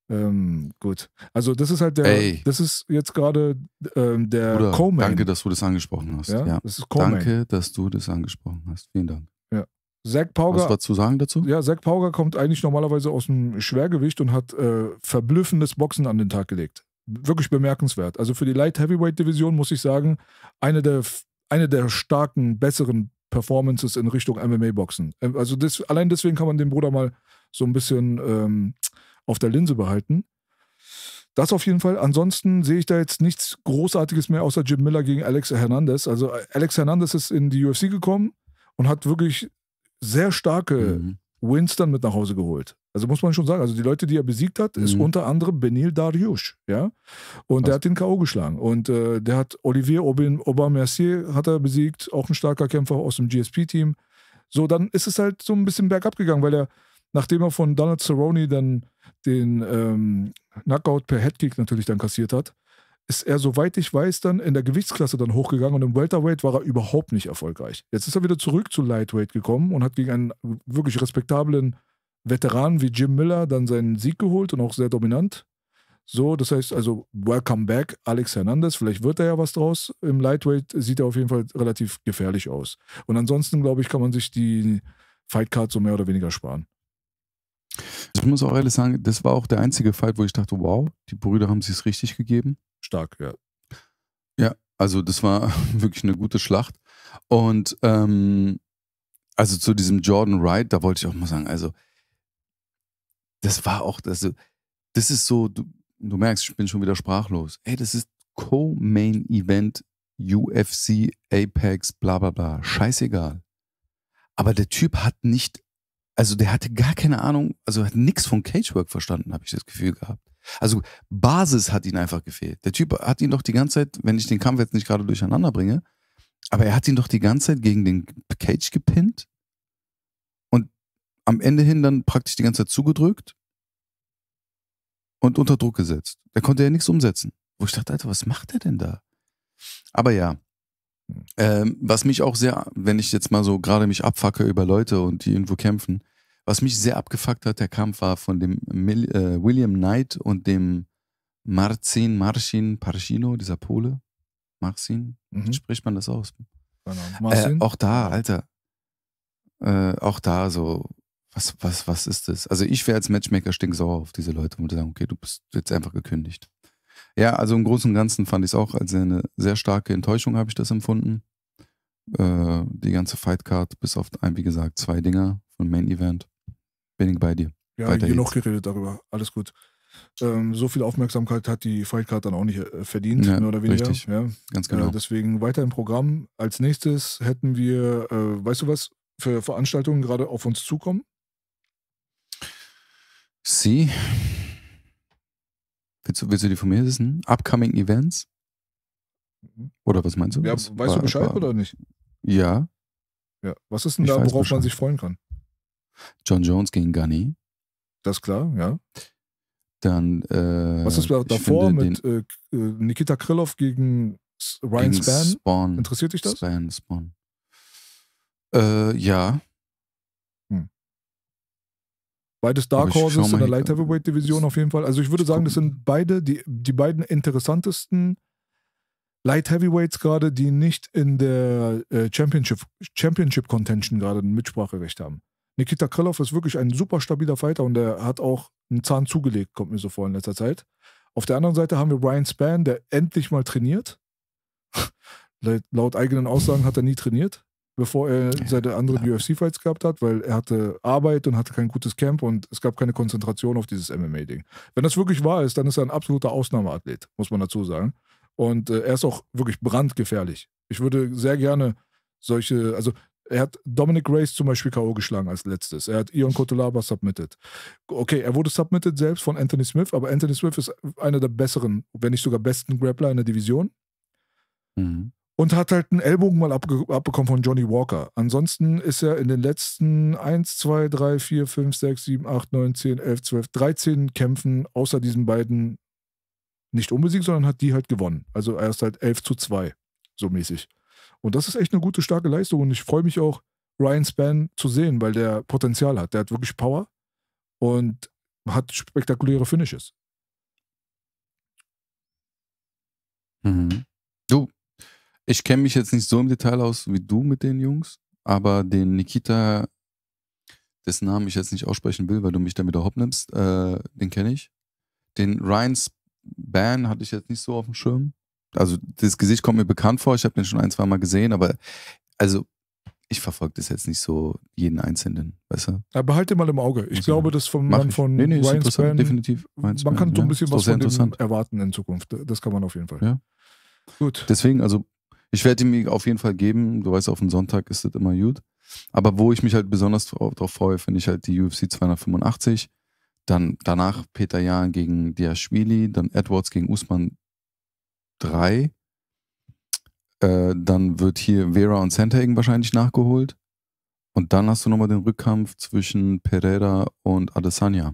Ähm, gut. Also das ist halt der, Ey. das ist jetzt gerade ähm, der Bruder, Co-Main. Danke, dass du das angesprochen hast. Ja, ja. Das ist Co-Main. Danke, dass du das angesprochen hast. Vielen Dank. Ja. Zack Pauger. Was war zu sagen dazu? Ja, Zack Pauger kommt eigentlich normalerweise aus dem Schwergewicht und hat äh, verblüffendes Boxen an den Tag gelegt. Wirklich bemerkenswert. Also für die Light Heavyweight Division muss ich sagen, eine der, eine der starken, besseren Performances in Richtung MMA-Boxen. Ähm, also das, allein deswegen kann man dem Bruder mal so ein bisschen ähm, auf der Linse behalten. Das auf jeden Fall. Ansonsten sehe ich da jetzt nichts Großartiges mehr außer Jim Miller gegen Alex Hernandez. Also äh, Alex Hernandez ist in die UFC gekommen und hat wirklich sehr starke mhm. Wins dann mit nach Hause geholt. Also muss man schon sagen, also die Leute, die er besiegt hat, mhm. ist unter anderem Benil Dariush, ja. Und Was? der hat den K.O. geschlagen. Und äh, der hat Olivier Aubin, Aubin-Mercier hat er besiegt, auch ein starker Kämpfer aus dem GSP-Team. So, dann ist es halt so ein bisschen bergab gegangen, weil er nachdem er von Donald Cerrone dann den ähm, Knockout per Headkick natürlich dann kassiert hat, ist er, soweit ich weiß, dann in der Gewichtsklasse dann hochgegangen und im Welterweight war er überhaupt nicht erfolgreich. Jetzt ist er wieder zurück zu Lightweight gekommen und hat gegen einen wirklich respektablen Veteran wie Jim Miller dann seinen Sieg geholt und auch sehr dominant. So, das heißt also, welcome back, Alex Hernandez. Vielleicht wird da ja was draus. Im Lightweight sieht er auf jeden Fall relativ gefährlich aus. Und ansonsten, glaube ich, kann man sich die Fightcard so mehr oder weniger sparen. Ich muss auch ehrlich sagen, das war auch der einzige Fight, wo ich dachte, wow, die Brüder haben es richtig gegeben. Stark, ja. Ja, also das war wirklich eine gute Schlacht. Und ähm, also zu diesem Jordan Wright, da wollte ich auch mal sagen, also das war auch, also das ist so, du, du merkst, ich bin schon wieder sprachlos. Ey, das ist Co-Main-Event UFC, Apex, bla bla bla. Scheißegal. Aber der Typ hat nicht also der hatte gar keine Ahnung, also hat nichts von Cagework verstanden, habe ich das Gefühl gehabt. Also Basis hat ihn einfach gefehlt. Der Typ hat ihn doch die ganze Zeit, wenn ich den Kampf jetzt nicht gerade durcheinander bringe, aber er hat ihn doch die ganze Zeit gegen den Cage gepinnt und am Ende hin dann praktisch die ganze Zeit zugedrückt und unter Druck gesetzt. Da konnte er nichts umsetzen. Wo ich dachte, Alter, was macht er denn da? Aber ja, ähm, was mich auch sehr, wenn ich jetzt mal so gerade mich abfacke über Leute und die irgendwo kämpfen, was mich sehr abgefuckt hat, der Kampf war von dem Mil äh, William Knight und dem Marcin Marcin Parcino, dieser Pole. Marcin, mhm. spricht man das aus? Genau. Äh, auch da, Alter. Äh, auch da so, was, was, was ist das? Also ich wäre als Matchmaker stinksauer auf diese Leute und würde sagen, okay, du bist jetzt einfach gekündigt. Ja, also im Großen und Ganzen fand ich es auch als eine sehr starke Enttäuschung, habe ich das empfunden. Äh, die ganze Fightcard, bis auf ein, wie gesagt, zwei Dinger von Main Event. Bin ich bei dir. Ja, Weiter genug geht's. geredet darüber. Alles gut. Ähm, so viel Aufmerksamkeit hat die Fightcard dann auch nicht äh, verdient, ja, mehr oder weniger. Richtig. Ja. Ganz genau. Äh, deswegen weiter im Programm. Als nächstes hätten wir, äh, weißt du was, für Veranstaltungen gerade auf uns zukommen? Sie willst du, willst du die von mir wissen? Upcoming Events? Mhm. Oder was meinst du? Ja, was? weißt war, du Bescheid war, oder nicht? Ja. Ja, was ist denn ich da, worauf Bescheid. man sich freuen kann? John Jones gegen Gunny. Das ist klar, ja. Dann. Äh, was ist da davor mit den, äh, äh Nikita Krylov gegen Ryan gegen Span? Spawn? Interessiert dich das? Span, Spawn. Äh, ja, Beides Dark Horses in der Light Heavyweight Division auf jeden Fall. Also ich würde sagen, das sind beide die, die beiden interessantesten Light Heavyweights gerade, die nicht in der äh, Championship, Championship Contention gerade ein Mitspracherecht haben. Nikita Krylov ist wirklich ein super stabiler Fighter und er hat auch einen Zahn zugelegt, kommt mir so vor in letzter Zeit. Auf der anderen Seite haben wir Brian Span, der endlich mal trainiert. laut eigenen Aussagen hat er nie trainiert bevor er seine anderen ja. UFC-Fights gehabt hat, weil er hatte Arbeit und hatte kein gutes Camp und es gab keine Konzentration auf dieses MMA-Ding. Wenn das wirklich wahr ist, dann ist er ein absoluter Ausnahmeathlet, muss man dazu sagen. Und äh, er ist auch wirklich brandgefährlich. Ich würde sehr gerne solche, also er hat Dominic Reyes zum Beispiel K.O. geschlagen als letztes. Er hat Ion Kotolaba submitted. Okay, er wurde submitted selbst von Anthony Smith, aber Anthony Smith ist einer der besseren, wenn nicht sogar besten Grappler in der Division. Mhm und hat halt einen Ellbogen mal abge abbekommen von Johnny Walker. Ansonsten ist er in den letzten 1, 2, 3, 4, 5, 6, 7, 8, 9, 10, 11, 12, 13 Kämpfen außer diesen beiden nicht unbesiegt, sondern hat die halt gewonnen. Also er ist halt 11 zu 2, so mäßig. Und das ist echt eine gute, starke Leistung und ich freue mich auch, Ryan Span zu sehen, weil der Potenzial hat. Der hat wirklich Power und hat spektakuläre Finishes. Mhm. Du, ich kenne mich jetzt nicht so im Detail aus wie du mit den Jungs, aber den Nikita, dessen Namen ich jetzt nicht aussprechen will, weil du mich damit wieder hopp nimmst, äh, den kenne ich. Den Ryan's Ban hatte ich jetzt nicht so auf dem Schirm. Also das Gesicht kommt mir bekannt vor, ich habe den schon ein, zwei Mal gesehen, aber also ich verfolge das jetzt nicht so jeden Einzelnen, weißt du? Ja, behalte mal im Auge. Ich also, glaube, das vom Mann von nee, nee, Ryan Span, definitiv. Ryan's Span, man kann so ein bisschen ja, was von dem erwarten in Zukunft. Das kann man auf jeden Fall. Ja. Gut. Deswegen, also ich werde ihm auf jeden Fall geben. Du weißt, auf den Sonntag ist das immer gut. Aber wo ich mich halt besonders darauf freue, finde ich halt die UFC 285. Dann danach Peter Jahn gegen Diaschwili, dann Edwards gegen Usman 3. Äh, dann wird hier Vera und Sandhagen wahrscheinlich nachgeholt. Und dann hast du nochmal den Rückkampf zwischen Pereira und Adesanya.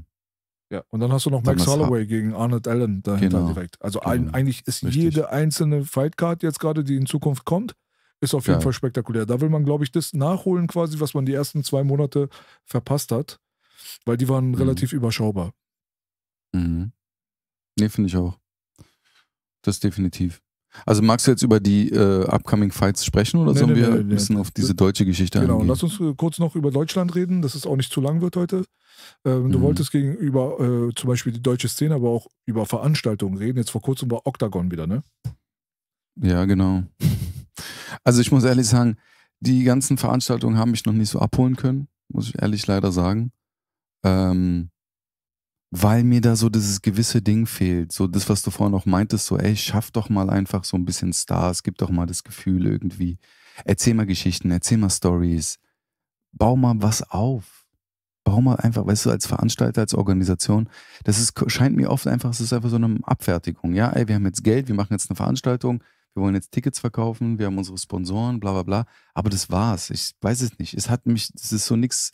Ja. Und dann hast du noch Max Holloway gegen Arnold Allen dahinter genau. direkt. Also genau. ein, eigentlich ist Richtig. jede einzelne Fightcard jetzt gerade, die in Zukunft kommt, ist auf jeden Geil. Fall spektakulär. Da will man, glaube ich, das nachholen quasi, was man die ersten zwei Monate verpasst hat, weil die waren mhm. relativ überschaubar. Mhm. Nee, finde ich auch. Das definitiv. Also magst du jetzt über die äh, Upcoming Fights sprechen oder nee, sollen nee, wir nee, ein bisschen auf diese deutsche Geschichte genau, eingehen? Genau, lass uns äh, kurz noch über Deutschland reden, dass es auch nicht zu lang wird heute. Ähm, mhm. Du wolltest gegenüber äh, zum Beispiel die deutsche Szene, aber auch über Veranstaltungen reden. Jetzt vor kurzem war Octagon wieder, ne? Ja, genau. Also ich muss ehrlich sagen, die ganzen Veranstaltungen haben mich noch nicht so abholen können, muss ich ehrlich leider sagen. Ähm, weil mir da so dieses gewisse Ding fehlt. So das, was du vorhin auch meintest, so ey, schaff doch mal einfach so ein bisschen Stars, gib doch mal das Gefühl irgendwie. Erzähl mal Geschichten, erzähl mal Stories. Bau mal was auf. Bau mal einfach, weißt du, als Veranstalter, als Organisation, das ist, scheint mir oft einfach, es ist einfach so eine Abfertigung. Ja, ey, wir haben jetzt Geld, wir machen jetzt eine Veranstaltung, wir wollen jetzt Tickets verkaufen, wir haben unsere Sponsoren, bla bla bla. Aber das war's. Ich weiß es nicht. Es hat mich, das ist so nichts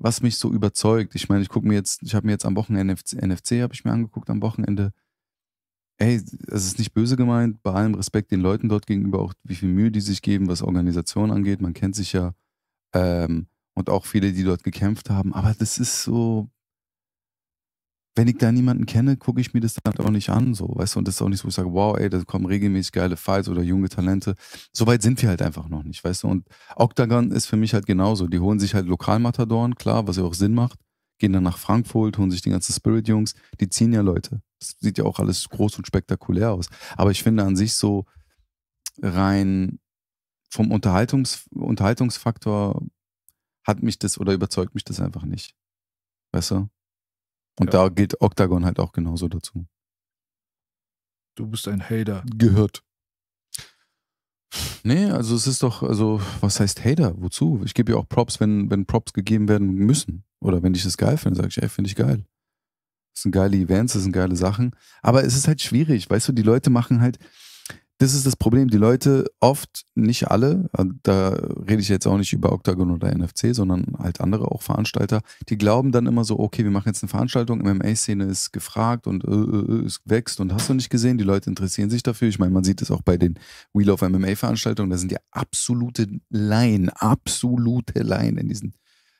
was mich so überzeugt. Ich meine, ich gucke mir jetzt, ich habe mir jetzt am Wochenende NFC, NFC habe ich mir angeguckt am Wochenende. Ey, es ist nicht böse gemeint, bei allem Respekt den Leuten dort gegenüber auch, wie viel Mühe die sich geben, was Organisation angeht. Man kennt sich ja ähm, und auch viele, die dort gekämpft haben. Aber das ist so, wenn ich da niemanden kenne, gucke ich mir das dann auch nicht an, so, weißt du, und das ist auch nicht so, wo ich sage, wow, ey, da kommen regelmäßig geile Fights oder junge Talente. So weit sind wir halt einfach noch nicht, weißt du, und Octagon ist für mich halt genauso. Die holen sich halt Lokalmatadoren, klar, was ja auch Sinn macht, gehen dann nach Frankfurt, holen sich die ganzen Spirit-Jungs, die ziehen ja Leute. Das sieht ja auch alles groß und spektakulär aus. Aber ich finde an sich so rein vom Unterhaltungs Unterhaltungsfaktor hat mich das oder überzeugt mich das einfach nicht. Weißt du? Und ja. da gilt Octagon halt auch genauso dazu. Du bist ein Hater. Gehört. Nee, also es ist doch, also was heißt Hater? Wozu? Ich gebe ja auch Props, wenn, wenn Props gegeben werden müssen. Oder wenn ich das geil finde, sage ich, ey, finde ich geil. Das sind geile Events, das sind geile Sachen. Aber es ist halt schwierig, weißt du, die Leute machen halt, das ist das Problem. Die Leute oft, nicht alle, äh, da rede ich jetzt auch nicht über Octagon oder NFC, sondern halt andere auch Veranstalter, die glauben dann immer so, okay, wir machen jetzt eine Veranstaltung, MMA-Szene ist gefragt und äh, äh, äh, es wächst und hast du nicht gesehen, die Leute interessieren sich dafür. Ich meine, man sieht es auch bei den Wheel of MMA-Veranstaltungen, da sind ja absolute Laien, absolute Laien in diesen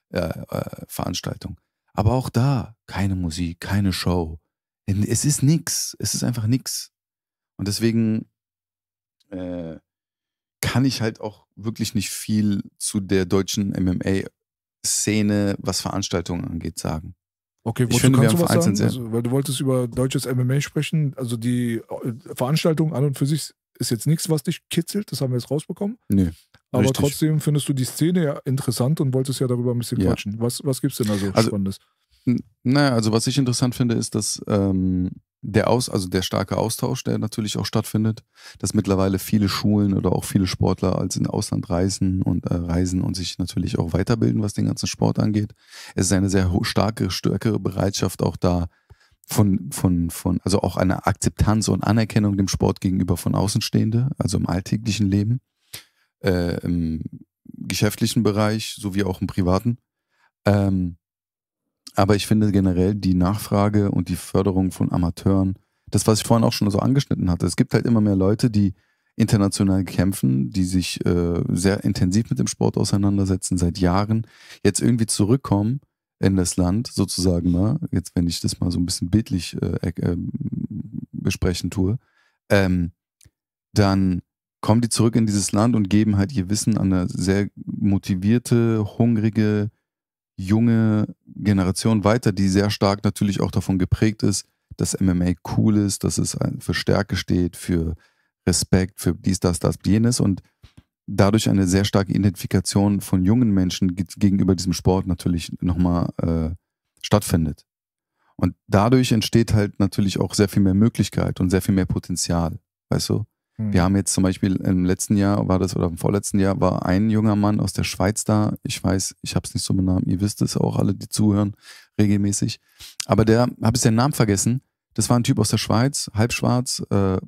äh, äh Veranstaltungen. Aber auch da keine Musik, keine Show. Es ist nichts, Es ist einfach nichts. Und deswegen äh, kann ich halt auch wirklich nicht viel zu der deutschen MMA-Szene, was Veranstaltungen angeht, sagen. Okay, ich finde, kannst wir haben du was sagen? Also, weil du wolltest über deutsches MMA sprechen. Also die äh, Veranstaltung an und für sich ist jetzt nichts, was dich kitzelt. Das haben wir jetzt rausbekommen. Nee. Aber richtig. trotzdem findest du die Szene ja interessant und wolltest ja darüber ein bisschen ja. quatschen. Was, was gibt es denn da so also, Spannendes? Naja, also was ich interessant finde, ist, dass ähm, der Aus, also der starke Austausch, der natürlich auch stattfindet, dass mittlerweile viele Schulen oder auch viele Sportler als in Ausland reisen und äh, reisen und sich natürlich auch weiterbilden, was den ganzen Sport angeht. Es ist eine sehr starke, stärkere Bereitschaft auch da von, von, von, also auch eine Akzeptanz und Anerkennung dem Sport gegenüber von Außenstehende, also im alltäglichen Leben, äh, im geschäftlichen Bereich sowie auch im privaten. Ähm, aber ich finde generell die Nachfrage und die Förderung von Amateuren, das, was ich vorhin auch schon so angeschnitten hatte, es gibt halt immer mehr Leute, die international kämpfen, die sich äh, sehr intensiv mit dem Sport auseinandersetzen, seit Jahren, jetzt irgendwie zurückkommen in das Land, sozusagen ne? jetzt wenn ich das mal so ein bisschen bildlich äh, äh, besprechen tue, ähm, dann kommen die zurück in dieses Land und geben halt ihr Wissen an eine sehr motivierte, hungrige, junge Generation weiter, die sehr stark natürlich auch davon geprägt ist, dass MMA cool ist, dass es für Stärke steht, für Respekt, für dies, das, das, jenes und dadurch eine sehr starke Identifikation von jungen Menschen gegenüber diesem Sport natürlich nochmal äh, stattfindet. Und dadurch entsteht halt natürlich auch sehr viel mehr Möglichkeit und sehr viel mehr Potenzial, weißt du? Mhm. Wir haben jetzt zum Beispiel im letzten Jahr war das oder im vorletzten Jahr war ein junger Mann aus der Schweiz da. Ich weiß, ich habe es nicht so mit Namen. Ihr wisst es auch alle, die zuhören regelmäßig. Aber der habe ich den Namen vergessen. Das war ein Typ aus der Schweiz, halbschwarz, äh,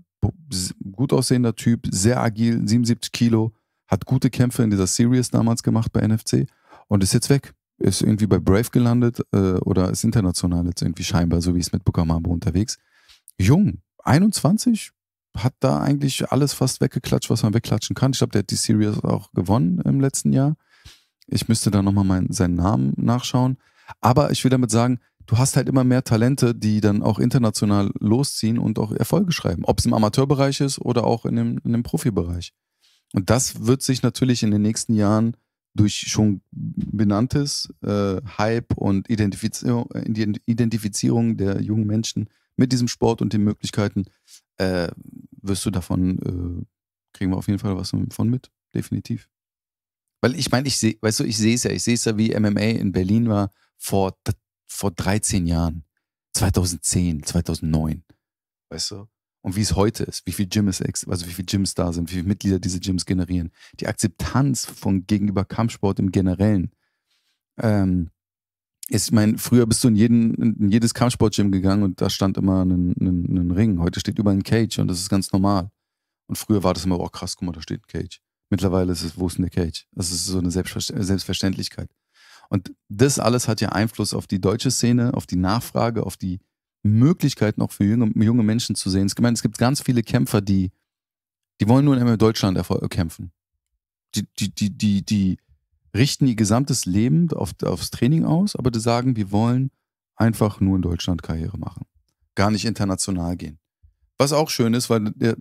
gut aussehender Typ, sehr agil, 77 Kilo, hat gute Kämpfe in dieser Series damals gemacht bei NFC und ist jetzt weg ist irgendwie bei Brave gelandet äh, oder ist international jetzt irgendwie scheinbar, so wie ich es mitbekommen habe, unterwegs. Jung, 21, hat da eigentlich alles fast weggeklatscht, was man wegklatschen kann. Ich glaube, der hat die Series auch gewonnen im letzten Jahr. Ich müsste da nochmal meinen, seinen Namen nachschauen. Aber ich will damit sagen, du hast halt immer mehr Talente, die dann auch international losziehen und auch Erfolge schreiben. Ob es im Amateurbereich ist oder auch in dem, in dem Profibereich. Und das wird sich natürlich in den nächsten Jahren durch schon benanntes äh, Hype und Identifizierung, Identifizierung der jungen Menschen mit diesem Sport und den Möglichkeiten äh, wirst du davon, äh, kriegen wir auf jeden Fall was von mit, definitiv. Weil ich meine, ich sehe, weißt du, ich sehe es ja, ich sehe es ja, wie MMA in Berlin war vor, vor 13 Jahren, 2010, 2009, weißt du? Und wie es heute ist, wie viel Gyms, also wie viele Gyms da sind, wie viele Mitglieder diese Gyms generieren, die Akzeptanz von gegenüber Kampfsport im Generellen, ähm, ich meine, früher bist du in, jeden, in jedes Kampfsportgym gegangen und da stand immer ein, ein, ein Ring. Heute steht überall ein Cage und das ist ganz normal. Und früher war das immer, oh krass, guck mal, da steht ein Cage. Mittlerweile ist es, wo ist denn der Cage? Das ist so eine Selbstverständlichkeit. Und das alles hat ja Einfluss auf die deutsche Szene, auf die Nachfrage, auf die Möglichkeiten auch für junge, junge Menschen zu sehen. Ich meine, es gibt ganz viele Kämpfer, die, die wollen nur in Deutschland kämpfen. Die, die, die, die, die, richten ihr gesamtes Leben auf, aufs Training aus, aber die sagen, wir wollen einfach nur in Deutschland Karriere machen. Gar nicht international gehen. Was auch schön ist, weil der,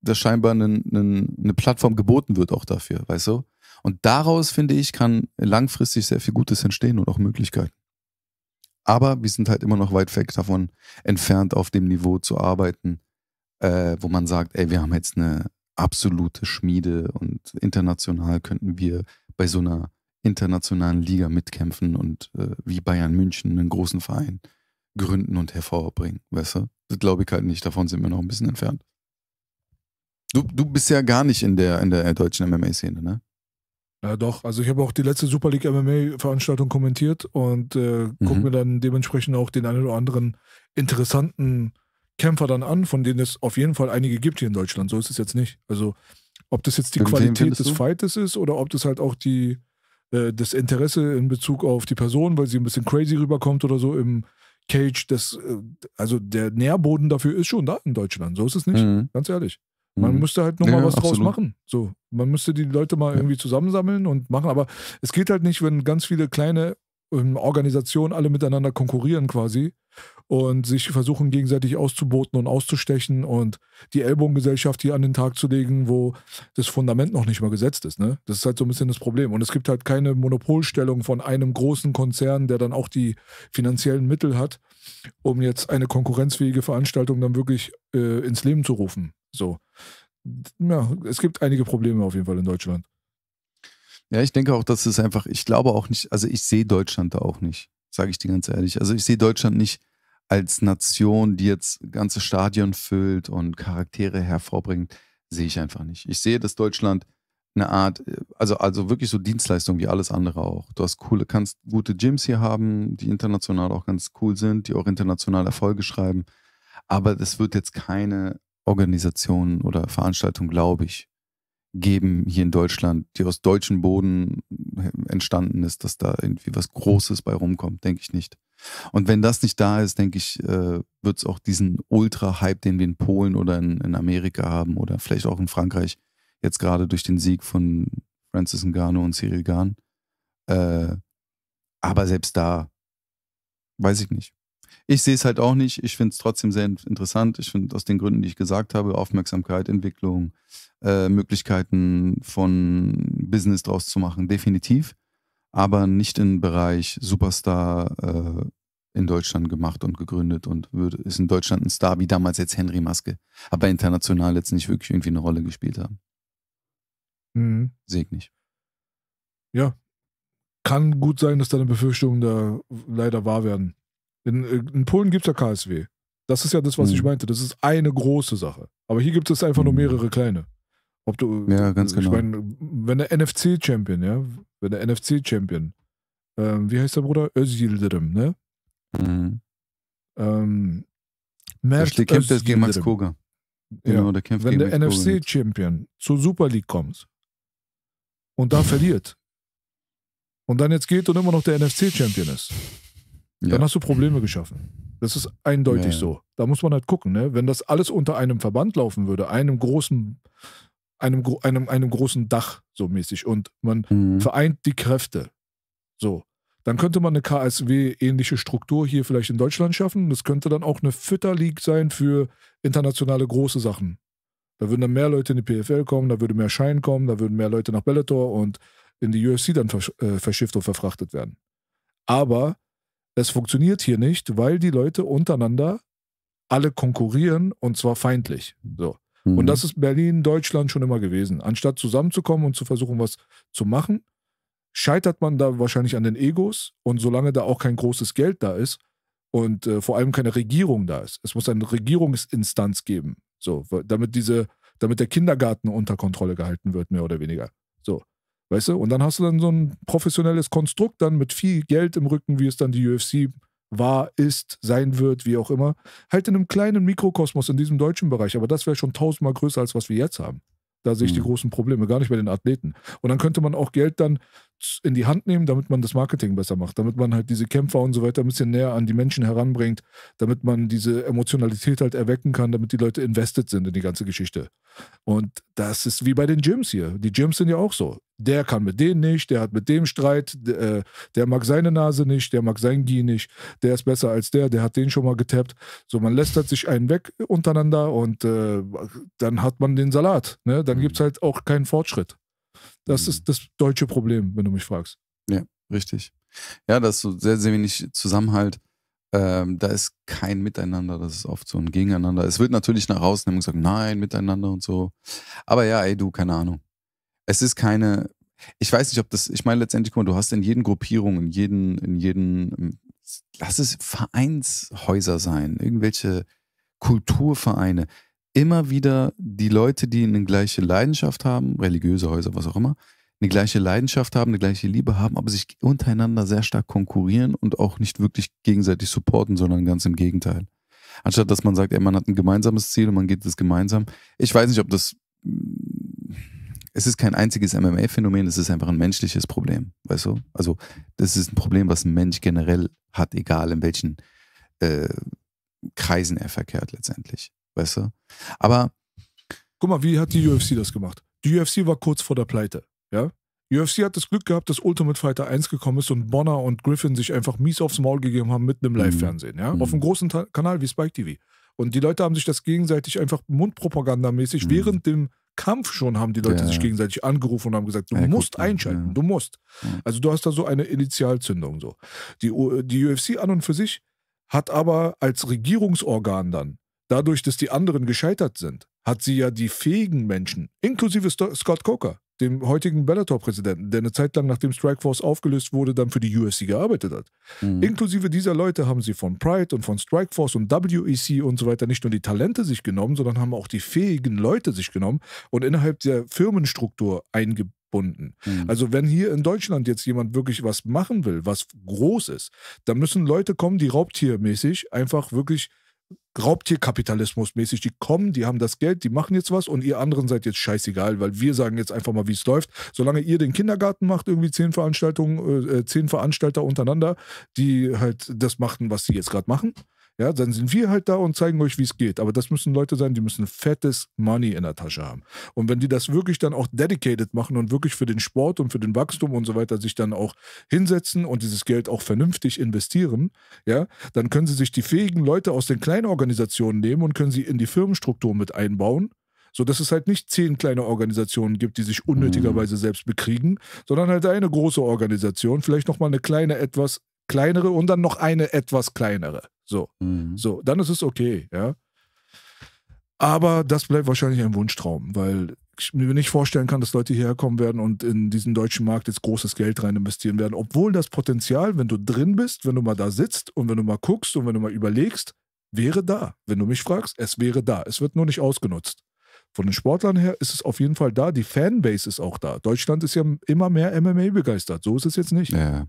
der scheinbar eine, eine, eine Plattform geboten wird auch dafür, weißt du? Und daraus, finde ich, kann langfristig sehr viel Gutes entstehen und auch Möglichkeiten. Aber wir sind halt immer noch weit weg davon entfernt, auf dem Niveau zu arbeiten, äh, wo man sagt, ey, wir haben jetzt eine absolute Schmiede und international könnten wir bei so einer internationalen Liga mitkämpfen und äh, wie Bayern München einen großen Verein gründen und hervorbringen, weißt du? Das glaube ich halt nicht, davon sind wir noch ein bisschen entfernt. Du, du bist ja gar nicht in der, in der deutschen MMA-Szene, ne? Ja, doch. Also ich habe auch die letzte Super League MMA-Veranstaltung kommentiert und äh, mhm. gucke mir dann dementsprechend auch den einen oder anderen interessanten Kämpfer dann an, von denen es auf jeden Fall einige gibt hier in Deutschland. So ist es jetzt nicht. Also ob das jetzt die Qualität des du? Fightes ist oder ob das halt auch die äh, das Interesse in Bezug auf die Person, weil sie ein bisschen crazy rüberkommt oder so im Cage, das, äh, also der Nährboden dafür ist schon da in Deutschland. So ist es nicht, mhm. ganz ehrlich. Mhm. Man mhm. müsste halt nochmal ja, was absolut. draus machen. So, man müsste die Leute mal ja. irgendwie zusammensammeln und machen. Aber es geht halt nicht, wenn ganz viele kleine ähm, Organisationen alle miteinander konkurrieren quasi und sich versuchen gegenseitig auszuboten und auszustechen und die Ellbogengesellschaft hier an den Tag zu legen, wo das Fundament noch nicht mal gesetzt ist. Ne? Das ist halt so ein bisschen das Problem. Und es gibt halt keine Monopolstellung von einem großen Konzern, der dann auch die finanziellen Mittel hat, um jetzt eine konkurrenzfähige Veranstaltung dann wirklich äh, ins Leben zu rufen. So. Ja, es gibt einige Probleme auf jeden Fall in Deutschland. Ja, ich denke auch, dass es einfach, ich glaube auch nicht, also ich sehe Deutschland da auch nicht, sage ich dir ganz ehrlich. Also ich sehe Deutschland nicht als Nation, die jetzt ganze Stadion füllt und Charaktere hervorbringt, sehe ich einfach nicht. Ich sehe, dass Deutschland eine Art, äh, also, also wirklich so Dienstleistung wie alles andere auch. Du hast coole, kannst gute Gyms hier haben, die international auch ganz cool sind, die auch international Erfolge schreiben. Aber es wird jetzt keine Organisation oder Veranstaltung, glaube ich, geben hier in Deutschland, die aus deutschem Boden äh, entstanden ist, dass da irgendwie was Großes bei rumkommt, denke ich nicht. Und wenn das nicht da ist, denke ich, äh, wird es auch diesen Ultra-Hype, den wir in Polen oder in, in, Amerika haben oder vielleicht auch in Frankreich, jetzt gerade durch den Sieg von Francis Ngannou und Cyril Gahn. Äh, aber selbst da, weiß ich nicht. Ich sehe es halt auch nicht. Ich finde es trotzdem sehr interessant. Ich finde aus den Gründen, die ich gesagt habe, Aufmerksamkeit, Entwicklung, äh, Möglichkeiten von Business draus zu machen, definitiv aber nicht im Bereich Superstar äh, in Deutschland gemacht und gegründet und würde, ist in Deutschland ein Star, wie damals jetzt Henry Maske, aber international jetzt nicht wirklich irgendwie eine Rolle gespielt haben. Mhm. Sehe ich nicht. Ja. Kann gut sein, dass deine Befürchtungen da leider wahr werden. In, äh, in Polen gibt es ja KSW. Das ist ja das, was mhm. ich meinte. Das ist eine große Sache. Aber hier gibt es einfach mhm. nur mehrere kleine. Ob du, ja, ganz genau. Ich meine, wenn der NFC-Champion, ja, wenn der NFC-Champion, ähm, wie heißt der Bruder? Özil Dürüm, ne? Mhm. Ähm, der kämpft jetzt gegen Max Koga. Genau, ja. der kämpft Wenn der NFC-Champion zur Super League kommt und da verliert und dann jetzt geht und immer noch der NFC-Champion ist, ja. dann hast du Probleme geschaffen. Das ist eindeutig ja, so. Da muss man halt gucken. Ne? Wenn das alles unter einem Verband laufen würde, einem großen einem, einem, einem großen Dach so mäßig und man mhm. vereint die Kräfte. So. Dann könnte man eine KSW-ähnliche Struktur hier vielleicht in Deutschland schaffen. Das könnte dann auch eine Fütterleague sein für internationale große Sachen. Da würden dann mehr Leute in die PFL kommen, da würde mehr Schein kommen, da würden mehr Leute nach Bellator und in die UFC dann versch äh, verschifft und verfrachtet werden. Aber es funktioniert hier nicht, weil die Leute untereinander alle konkurrieren und zwar feindlich. So. Mhm. Und das ist Berlin, Deutschland schon immer gewesen. Anstatt zusammenzukommen und zu versuchen, was zu machen, scheitert man da wahrscheinlich an den Egos. Und solange da auch kein großes Geld da ist und äh, vor allem keine Regierung da ist, es muss eine Regierungsinstanz geben, so, damit diese, damit der Kindergarten unter Kontrolle gehalten wird, mehr oder weniger. So. Weißt du? Und dann hast du dann so ein professionelles Konstrukt dann mit viel Geld im Rücken, wie es dann die UFC war, ist, sein wird, wie auch immer, halt in einem kleinen Mikrokosmos in diesem deutschen Bereich. Aber das wäre schon tausendmal größer, als was wir jetzt haben. Da sehe ich mhm. die großen Probleme, gar nicht bei den Athleten. Und dann könnte man auch Geld dann in die Hand nehmen, damit man das Marketing besser macht, damit man halt diese Kämpfer und so weiter ein bisschen näher an die Menschen heranbringt, damit man diese Emotionalität halt erwecken kann, damit die Leute invested sind in die ganze Geschichte. Und das ist wie bei den Gyms hier. Die Gyms sind ja auch so. Der kann mit denen nicht, der hat mit dem Streit, der, äh, der mag seine Nase nicht, der mag sein Gi nicht, der ist besser als der, der hat den schon mal getappt. So, man lästert sich einen weg untereinander und äh, dann hat man den Salat. Ne? Dann mhm. gibt es halt auch keinen Fortschritt. Das mhm. ist das deutsche Problem, wenn du mich fragst. Ja, richtig. Ja, da ist so sehr, sehr wenig Zusammenhalt. Ähm, da ist kein Miteinander, das ist oft so ein Gegeneinander. Es wird natürlich nach außen immer gesagt, nein, miteinander und so. Aber ja, ey, du, keine Ahnung. Es ist keine, ich weiß nicht, ob das, ich meine letztendlich, guck mal, du hast in jeden Gruppierung, in jeden, in jeden, hm, lass es Vereinshäuser sein, irgendwelche Kulturvereine immer wieder die Leute, die eine gleiche Leidenschaft haben, religiöse Häuser, was auch immer, eine gleiche Leidenschaft haben, eine gleiche Liebe haben, aber sich untereinander sehr stark konkurrieren und auch nicht wirklich gegenseitig supporten, sondern ganz im Gegenteil. Anstatt dass man sagt, ey, man hat ein gemeinsames Ziel und man geht es gemeinsam. Ich weiß nicht, ob das. Mm, es ist kein einziges MMA-Phänomen, es ist einfach ein menschliches Problem, weißt du? Also, das ist ein Problem, was ein Mensch generell hat, egal in welchen äh, Kreisen er verkehrt letztendlich. Weißt du? Aber. Guck mal, wie hat die UFC das gemacht? Die UFC war kurz vor der Pleite, ja? UFC hat das Glück gehabt, dass Ultimate Fighter 1 gekommen ist und Bonner und Griffin sich einfach mies aufs Maul gegeben haben mit einem mhm. Live-Fernsehen, ja? Mhm. Auf einem mhm. großen Ta Kanal wie Spike TV. Und die Leute haben sich das gegenseitig einfach mundpropagandamäßig mhm. während dem Kampf schon haben die Leute ja. sich gegenseitig angerufen und haben gesagt, du ja, musst gucken, einschalten, ja. du musst. Also du hast da so eine Initialzündung so. Die, die UFC an und für sich hat aber als Regierungsorgan dann Dadurch, dass die anderen gescheitert sind, hat sie ja die fähigen Menschen, inklusive Scott Coker, dem heutigen Bellator-Präsidenten, der eine Zeit lang nachdem Strikeforce aufgelöst wurde, dann für die UFC gearbeitet hat. Mhm. Inklusive dieser Leute haben sie von Pride und von Strikeforce und WEC und so weiter nicht nur die Talente sich genommen, sondern haben auch die fähigen Leute sich genommen und innerhalb der Firmenstruktur eingebunden. Mhm. Also wenn hier in Deutschland jetzt jemand wirklich was machen will, was groß ist, dann müssen Leute kommen, die raubtiermäßig einfach wirklich Raubtierkapitalismus mäßig. Die kommen, die haben das Geld, die machen jetzt was und ihr anderen seid jetzt scheißegal, weil wir sagen jetzt einfach mal, wie es läuft. Solange ihr den Kindergarten macht, irgendwie zehn Veranstaltungen, äh, äh zehn Veranstalter untereinander, die halt das machen, was sie jetzt gerade machen, ja, dann sind wir halt da und zeigen euch, wie es geht. Aber das müssen Leute sein, die müssen fettes Money in der Tasche haben. Und wenn die das wirklich dann auch dedicated machen und wirklich für den Sport und für den Wachstum und so weiter sich dann auch hinsetzen und dieses Geld auch vernünftig investieren, ja, dann können sie sich die fähigen Leute aus den kleinen Organisationen nehmen und können sie in die Firmenstruktur mit einbauen. So dass es halt nicht zehn kleine Organisationen gibt, die sich unnötigerweise mhm. selbst bekriegen, sondern halt eine große Organisation, vielleicht nochmal eine kleine, etwas kleinere und dann noch eine etwas kleinere. So, mhm. so, dann ist es okay, ja. Aber das bleibt wahrscheinlich ein Wunschtraum, weil ich mir nicht vorstellen kann, dass Leute hierher kommen werden und in diesen deutschen Markt jetzt großes Geld rein investieren werden, obwohl das Potenzial, wenn du drin bist, wenn du mal da sitzt und wenn du mal guckst und wenn du mal überlegst, wäre da. Wenn du mich fragst, es wäre da. Es wird nur nicht ausgenutzt. Von den Sportlern her ist es auf jeden Fall da. Die Fanbase ist auch da. Deutschland ist ja immer mehr MMA begeistert. So ist es jetzt nicht. Ja.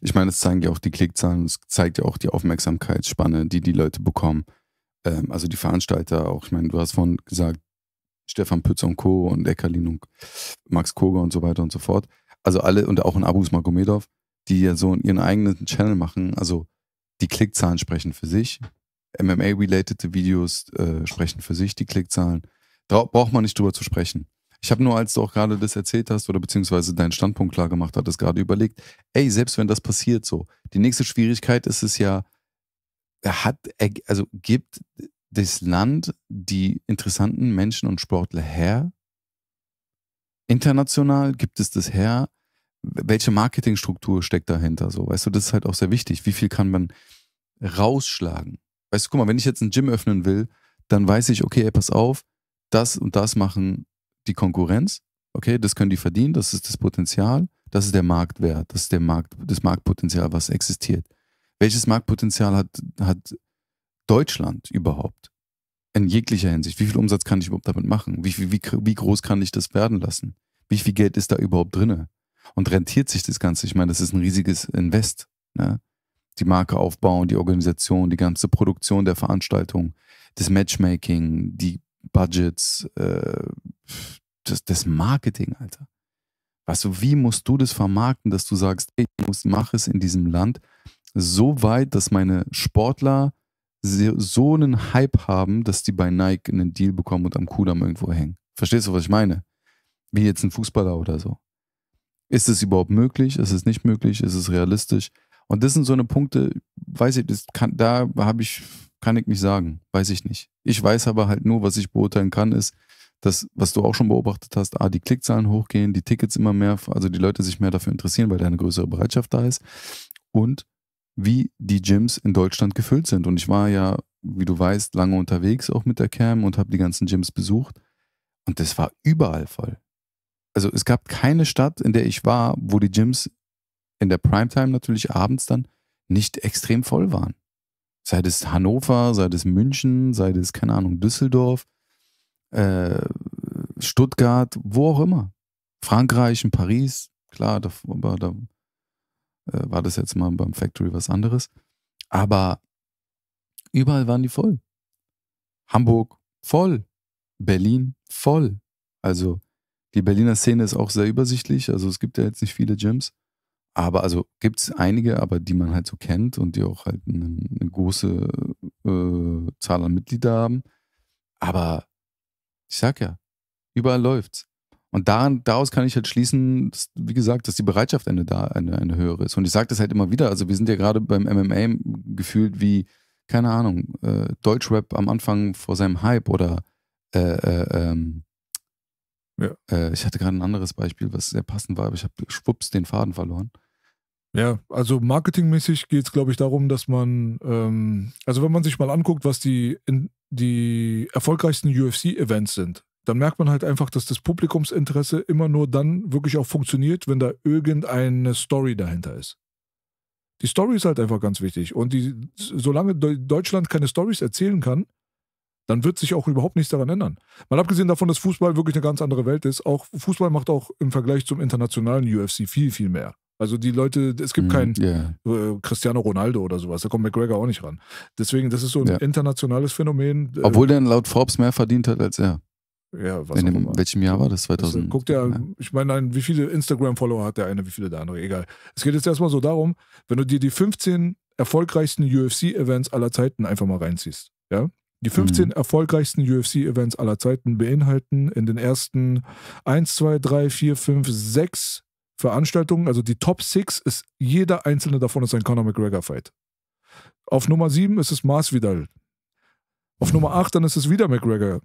Ich meine, es zeigen ja auch die Klickzahlen, es zeigt ja auch die Aufmerksamkeitsspanne, die die Leute bekommen. Ähm, also die Veranstalter auch. Ich meine, du hast vorhin gesagt, Stefan Pützer und Co. und Eckerlin und Max Koger und so weiter und so fort. Also alle und auch in Abus Magomedov, die ja so ihren eigenen Channel machen. Also die Klickzahlen sprechen für sich. MMA-related Videos äh, sprechen für sich, die Klickzahlen. Da braucht man nicht drüber zu sprechen. Ich habe nur, als du auch gerade das erzählt hast oder beziehungsweise deinen Standpunkt klar gemacht hattest, gerade überlegt, ey, selbst wenn das passiert so, die nächste Schwierigkeit ist es ja, hat, also gibt das Land die interessanten Menschen und Sportler her? International gibt es das her? Welche Marketingstruktur steckt dahinter? So, weißt du, das ist halt auch sehr wichtig. Wie viel kann man rausschlagen? Weißt du, guck mal, wenn ich jetzt ein Gym öffnen will, dann weiß ich, okay, ey, pass auf, das und das machen die Konkurrenz, okay, das können die verdienen, das ist das Potenzial, das ist der Marktwert, das ist der Markt, das Marktpotenzial, was existiert. Welches Marktpotenzial hat, hat Deutschland überhaupt? In jeglicher Hinsicht. Wie viel Umsatz kann ich überhaupt damit machen? Wie, wie, wie, wie groß kann ich das werden lassen? Wie viel Geld ist da überhaupt drin? Und rentiert sich das Ganze? Ich meine, das ist ein riesiges Invest. Ne? Die Marke aufbauen, die Organisation, die ganze Produktion der Veranstaltung, das Matchmaking, die Budgets, äh, das, das Marketing, Alter. Weißt du, wie musst du das vermarkten, dass du sagst, ey, ich muss, mach es in diesem Land so weit, dass meine Sportler so einen Hype haben, dass die bei Nike einen Deal bekommen und am Kudamm irgendwo hängen. Verstehst du, was ich meine? Wie jetzt ein Fußballer oder so. Ist es überhaupt möglich? Ist es nicht möglich? Ist es realistisch? Und das sind so eine Punkte, weiß ich, kann, da habe ich kann ich nicht sagen, weiß ich nicht. Ich weiß aber halt nur, was ich beurteilen kann, ist, dass, was du auch schon beobachtet hast, A, die Klickzahlen hochgehen, die Tickets immer mehr, also die Leute sich mehr dafür interessieren, weil da eine größere Bereitschaft da ist. Und wie die Gyms in Deutschland gefüllt sind. Und ich war ja, wie du weißt, lange unterwegs auch mit der Cam und habe die ganzen Gyms besucht. Und das war überall voll. Also es gab keine Stadt, in der ich war, wo die Gyms in der Primetime natürlich abends dann nicht extrem voll waren. Sei es Hannover, sei es München, sei es, keine Ahnung, Düsseldorf, äh, Stuttgart, wo auch immer. Frankreich, in Paris, klar, da, da äh, war das jetzt mal beim Factory was anderes. Aber überall waren die voll. Hamburg voll. Berlin voll. Also die Berliner Szene ist auch sehr übersichtlich. Also es gibt ja jetzt nicht viele Gyms. Aber also gibt es einige, aber die man halt so kennt und die auch halt eine, eine große äh, Zahl an Mitgliedern haben. Aber ich sag ja, überall läuft's. Und daran, daraus kann ich halt schließen, dass, wie gesagt, dass die Bereitschaft eine, eine, eine höhere ist. Und ich sage das halt immer wieder. Also wir sind ja gerade beim MMA gefühlt wie, keine Ahnung, äh, Deutschrap am Anfang vor seinem Hype oder äh, äh, ähm, ja. Äh, ich hatte gerade ein anderes Beispiel, was sehr passend war, aber ich habe schwupps den Faden verloren. Ja, also marketingmäßig geht es, glaube ich, darum, dass man, ähm, also wenn man sich mal anguckt, was die, in, die erfolgreichsten UFC-Events sind, dann merkt man halt einfach, dass das Publikumsinteresse immer nur dann wirklich auch funktioniert, wenn da irgendeine Story dahinter ist. Die Story ist halt einfach ganz wichtig. Und die, solange Deutschland keine Stories erzählen kann, dann wird sich auch überhaupt nichts daran ändern. Mal abgesehen davon, dass Fußball wirklich eine ganz andere Welt ist, auch Fußball macht auch im Vergleich zum internationalen UFC viel, viel mehr. Also die Leute, es gibt mm, keinen yeah. äh, Cristiano Ronaldo oder sowas, da kommt McGregor auch nicht ran. Deswegen, das ist so ein ja. internationales Phänomen. Äh, Obwohl der laut Forbes mehr verdient hat als er. Ja, was In dem, welchem Jahr war das? 2000? Also, guck dir, ja. ich meine, wie viele Instagram-Follower hat der eine, wie viele der andere, egal. Es geht jetzt erstmal so darum, wenn du dir die 15 erfolgreichsten UFC-Events aller Zeiten einfach mal reinziehst, ja, die 15 mhm. erfolgreichsten UFC-Events aller Zeiten beinhalten in den ersten 1, 2, 3, 4, 5, 6 Veranstaltungen, also die Top 6 ist jeder einzelne davon ist ein Conor McGregor Fight. Auf Nummer 7 ist es Mars Vidal. Auf Nummer 8 dann ist es wieder McGregor.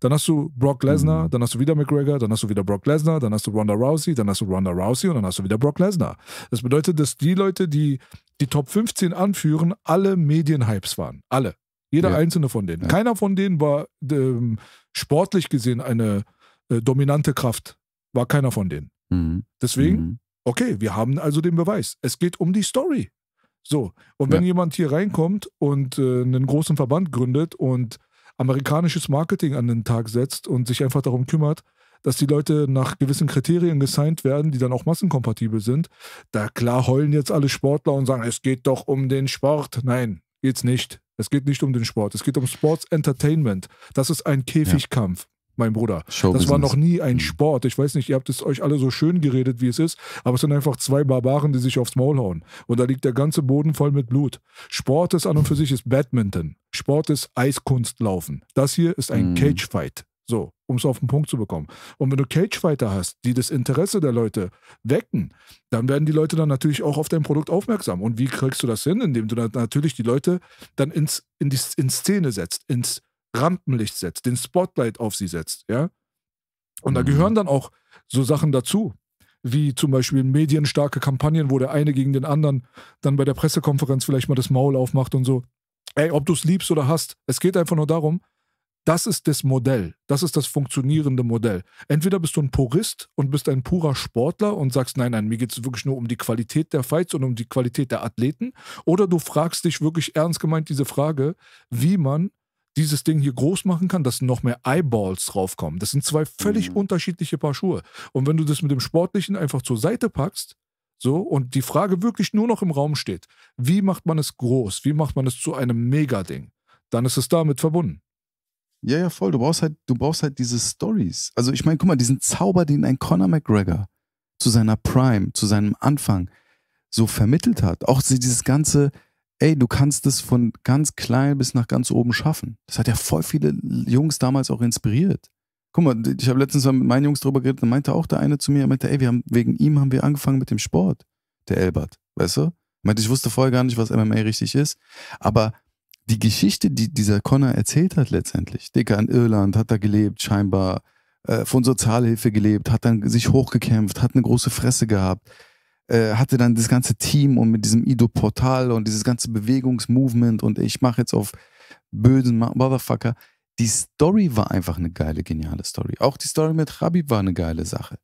Dann hast du Brock Lesnar, mhm. dann hast du wieder McGregor, dann hast du wieder Brock Lesnar, dann hast du Ronda Rousey, dann hast du Ronda Rousey und dann hast du wieder Brock Lesnar. Das bedeutet, dass die Leute, die die Top 15 anführen, alle Medienhypes waren. Alle. Jeder ja. einzelne von denen. Ja. Keiner von denen war ähm, sportlich gesehen eine äh, dominante Kraft. War keiner von denen. Mhm. Deswegen, mhm. okay, wir haben also den Beweis. Es geht um die Story. So, und wenn ja. jemand hier reinkommt und äh, einen großen Verband gründet und amerikanisches Marketing an den Tag setzt und sich einfach darum kümmert, dass die Leute nach gewissen Kriterien gesigned werden, die dann auch massenkompatibel sind, da klar heulen jetzt alle Sportler und sagen, es geht doch um den Sport. Nein, geht's nicht. Es geht nicht um den Sport. Es geht um Sports Entertainment. Das ist ein Käfigkampf mein Bruder. das war noch nie ein hm. Sport. Ich weiß nicht, ihr habt es euch alle so schön geredet, wie es ist, aber es sind einfach zwei Barbaren, die sich aufs Maul hauen. Und da liegt der ganze Boden voll mit Blut. Sport ist an und für sich ist Badminton. Sport ist Eiskunstlaufen. Das hier ist ein mhm. Cagefight. So, um es auf den Punkt zu bekommen. Und wenn du Cagefighter hast, die das Interesse der Leute wecken, dann werden die Leute dann natürlich auch auf dein Produkt aufmerksam. Und wie kriegst du das hin? Indem du dann natürlich die Leute dann ins, in, die, in Szene setzt, ins Rampenlicht setzt, den Spotlight auf sie setzt, ja. Und mhm. da gehören dann auch so Sachen dazu, wie zum Beispiel medienstarke Kampagnen, wo der eine gegen den anderen dann bei der Pressekonferenz vielleicht mal das Maul aufmacht und so. Ey, ob du es liebst oder hast, es geht einfach nur darum, das ist das Modell, das ist das funktionierende Modell. Entweder bist du ein Purist und bist ein purer Sportler und sagst, nein, nein, mir geht es wirklich nur um die Qualität der Fights und um die Qualität der Athleten, oder du fragst dich wirklich ernst gemeint diese Frage, wie man dieses Ding hier groß machen kann, dass noch mehr Eyeballs draufkommen. Das sind zwei völlig mhm. unterschiedliche Paar Schuhe. Und wenn du das mit dem Sportlichen einfach zur Seite packst, so, und die Frage wirklich nur noch im Raum steht, wie macht man es groß? Wie macht man es zu einem Mega-Ding? Dann ist es damit verbunden. Ja, ja, voll. Du brauchst halt, du brauchst halt diese Stories. Also ich meine, guck mal, diesen Zauber, den ein Conor McGregor zu seiner Prime, zu seinem Anfang so vermittelt hat. Auch dieses ganze, ey, du kannst es von ganz klein bis nach ganz oben schaffen. Das hat ja voll viele Jungs damals auch inspiriert. Guck mal, ich habe letztens mal mit meinen Jungs drüber geredet, dann meinte auch der eine zu mir, er meinte, ey, wir haben, wegen ihm haben wir angefangen mit dem Sport, der Elbert, weißt du? Ich meinte, ich wusste vorher gar nicht, was MMA richtig ist, aber die Geschichte, die dieser Connor erzählt hat letztendlich, Dicker in Irland, hat da gelebt scheinbar, äh, von Sozialhilfe gelebt, hat dann sich hochgekämpft, hat eine große Fresse gehabt, äh, hatte dann das ganze Team und mit diesem Ido-Portal und dieses ganze Bewegungsmovement und ich mache jetzt auf bösen Motherfucker. Die Story war einfach eine geile, geniale Story. Auch die Story mit Rabib war eine geile Sache.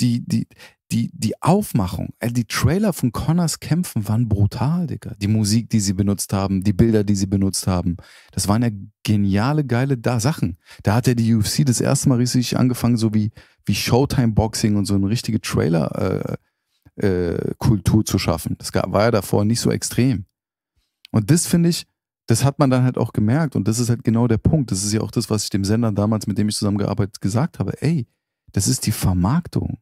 Die, die, die, die Aufmachung, äh, die Trailer von Connors Kämpfen waren brutal, Digga. Die Musik, die sie benutzt haben, die Bilder, die sie benutzt haben, das waren ja geniale, geile da Sachen. Da hat ja die UFC das erste Mal richtig angefangen, so wie, wie Showtime-Boxing und so eine richtige Trailer- äh, äh, Kultur zu schaffen. Das war ja davor nicht so extrem. Und das finde ich, das hat man dann halt auch gemerkt. Und das ist halt genau der Punkt. Das ist ja auch das, was ich dem Sender damals, mit dem ich zusammengearbeitet gesagt habe. Ey, das ist die Vermarktung,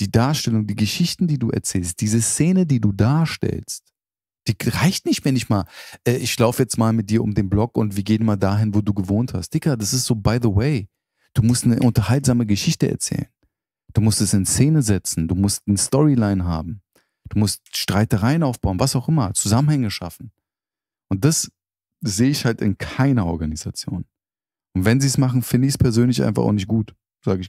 die Darstellung, die Geschichten, die du erzählst, diese Szene, die du darstellst. Die reicht nicht wenn ich mal. Äh, ich laufe jetzt mal mit dir um den Block und wir gehen mal dahin, wo du gewohnt hast. Dicker, das ist so by the way. Du musst eine unterhaltsame Geschichte erzählen. Du musst es in Szene setzen, du musst eine Storyline haben, du musst Streitereien aufbauen, was auch immer, Zusammenhänge schaffen. Und das sehe ich halt in keiner Organisation. Und wenn sie es machen, finde ich es persönlich einfach auch nicht gut, sage ich,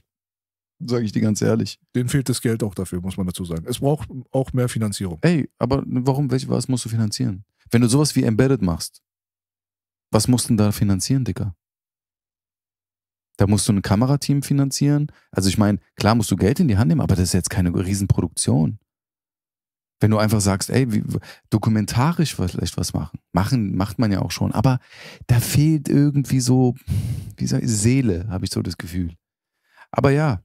sag ich dir ganz ehrlich. Denen fehlt das Geld auch dafür, muss man dazu sagen. Es braucht auch mehr Finanzierung. Ey, aber warum, was musst du finanzieren? Wenn du sowas wie Embedded machst, was musst du denn da finanzieren, Dicker? Da musst du ein Kamerateam finanzieren. Also ich meine, klar musst du Geld in die Hand nehmen, aber das ist jetzt keine Riesenproduktion. Wenn du einfach sagst, ey, wie, dokumentarisch vielleicht was machen. Machen macht man ja auch schon, aber da fehlt irgendwie so, wie sag ich, Seele, habe ich so das Gefühl. Aber ja,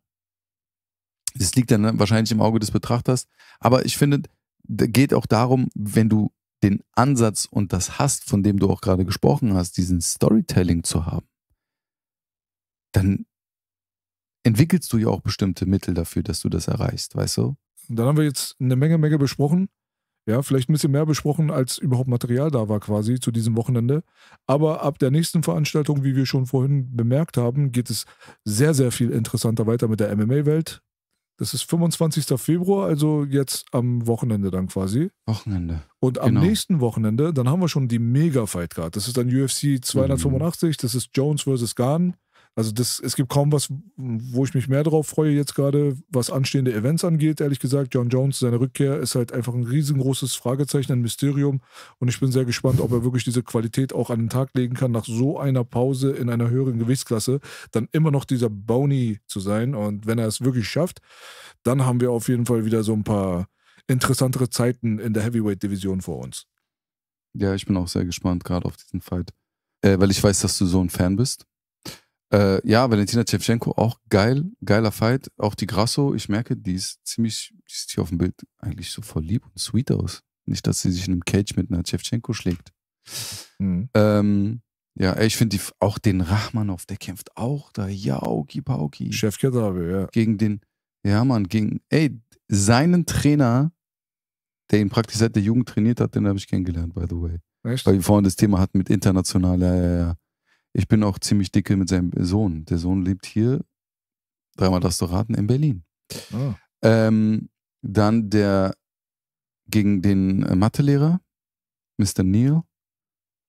das liegt dann wahrscheinlich im Auge des Betrachters. Aber ich finde, da geht auch darum, wenn du den Ansatz und das hast, von dem du auch gerade gesprochen hast, diesen Storytelling zu haben dann entwickelst du ja auch bestimmte Mittel dafür, dass du das erreichst, weißt du? Dann haben wir jetzt eine Menge, Menge besprochen. Ja, vielleicht ein bisschen mehr besprochen, als überhaupt Material da war quasi zu diesem Wochenende. Aber ab der nächsten Veranstaltung, wie wir schon vorhin bemerkt haben, geht es sehr, sehr viel interessanter weiter mit der MMA-Welt. Das ist 25. Februar, also jetzt am Wochenende dann quasi. Wochenende. Und am genau. nächsten Wochenende, dann haben wir schon die Mega-Fight-Card. Das ist dann UFC 285, mhm. das ist Jones vs. Garn. Also das, es gibt kaum was, wo ich mich mehr drauf freue jetzt gerade, was anstehende Events angeht, ehrlich gesagt. John Jones, seine Rückkehr ist halt einfach ein riesengroßes Fragezeichen, ein Mysterium. Und ich bin sehr gespannt, ob er wirklich diese Qualität auch an den Tag legen kann, nach so einer Pause in einer höheren Gewichtsklasse dann immer noch dieser Boney zu sein. Und wenn er es wirklich schafft, dann haben wir auf jeden Fall wieder so ein paar interessantere Zeiten in der Heavyweight-Division vor uns. Ja, ich bin auch sehr gespannt gerade auf diesen Fight. Äh, weil ich weiß, dass du so ein Fan bist. Äh, ja, Valentina Tschevchenko, auch geil, geiler Fight. Auch die Grasso, ich merke, die ist ziemlich, die sieht hier auf dem Bild eigentlich so voll lieb und sweet aus. Nicht, dass sie sich in einem Cage mit einer Tschevchenko schlägt. Mhm. Ähm, ja, ich finde auch den Rachmanow, der kämpft auch da. Ja, Oki Pauki. Chef Kadabe, ja. Gegen den, ja, man, gegen, ey, seinen Trainer, der ihn praktisch seit der Jugend trainiert hat, den habe ich kennengelernt, by the way. Echt? Weil wir vorhin das Thema hatten mit international, ja, ja, ja ich bin auch ziemlich dicke mit seinem Sohn. Der Sohn lebt hier, dreimal das zu raten, in Berlin. Oh. Ähm, dann der gegen den äh, Mathelehrer, Mr. Neil.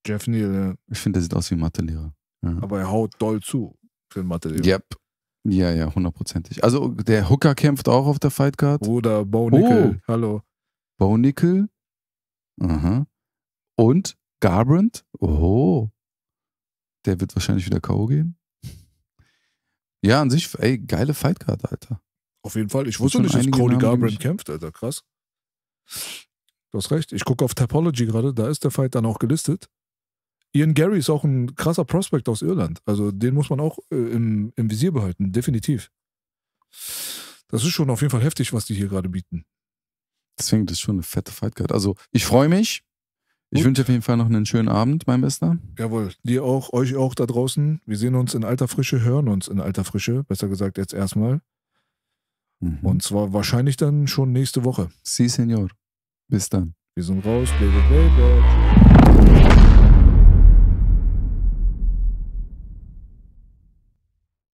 Jeff Neil, ja. Ich finde, der sieht aus wie ein Mathelehrer. Ja. Aber er haut doll zu für einen Mathelehrer. Yep. Ja, ja, hundertprozentig. Also der Hooker kämpft auch auf der Fightcard. Oder Bo Nickel, oh. hallo. Bo Nickel. Aha. Und Garbrandt. Oh. Der wird wahrscheinlich wieder K.O. gehen. Ja, an sich, ey, geile Fightcard, Alter. Auf jeden Fall. Ich wusste nicht, dass Cody Garbrandt kämpft, Alter. Krass. Du hast recht. Ich gucke auf Typology gerade, da ist der Fight dann auch gelistet. Ian Gary ist auch ein krasser Prospect aus Irland. Also den muss man auch äh, im, im Visier behalten, definitiv. Das ist schon auf jeden Fall heftig, was die hier gerade bieten. Deswegen, das ist schon eine fette Fightcard. Also ich freue mich. Ich wünsche auf jeden Fall noch einen schönen Abend, mein Bester. Jawohl, dir auch, euch auch da draußen. Wir sehen uns in alter Frische, hören uns in alter Frische, besser gesagt jetzt erstmal. Mhm. Und zwar wahrscheinlich dann schon nächste Woche. Si, Senor. Bis dann. Wir sind raus. Baby, baby.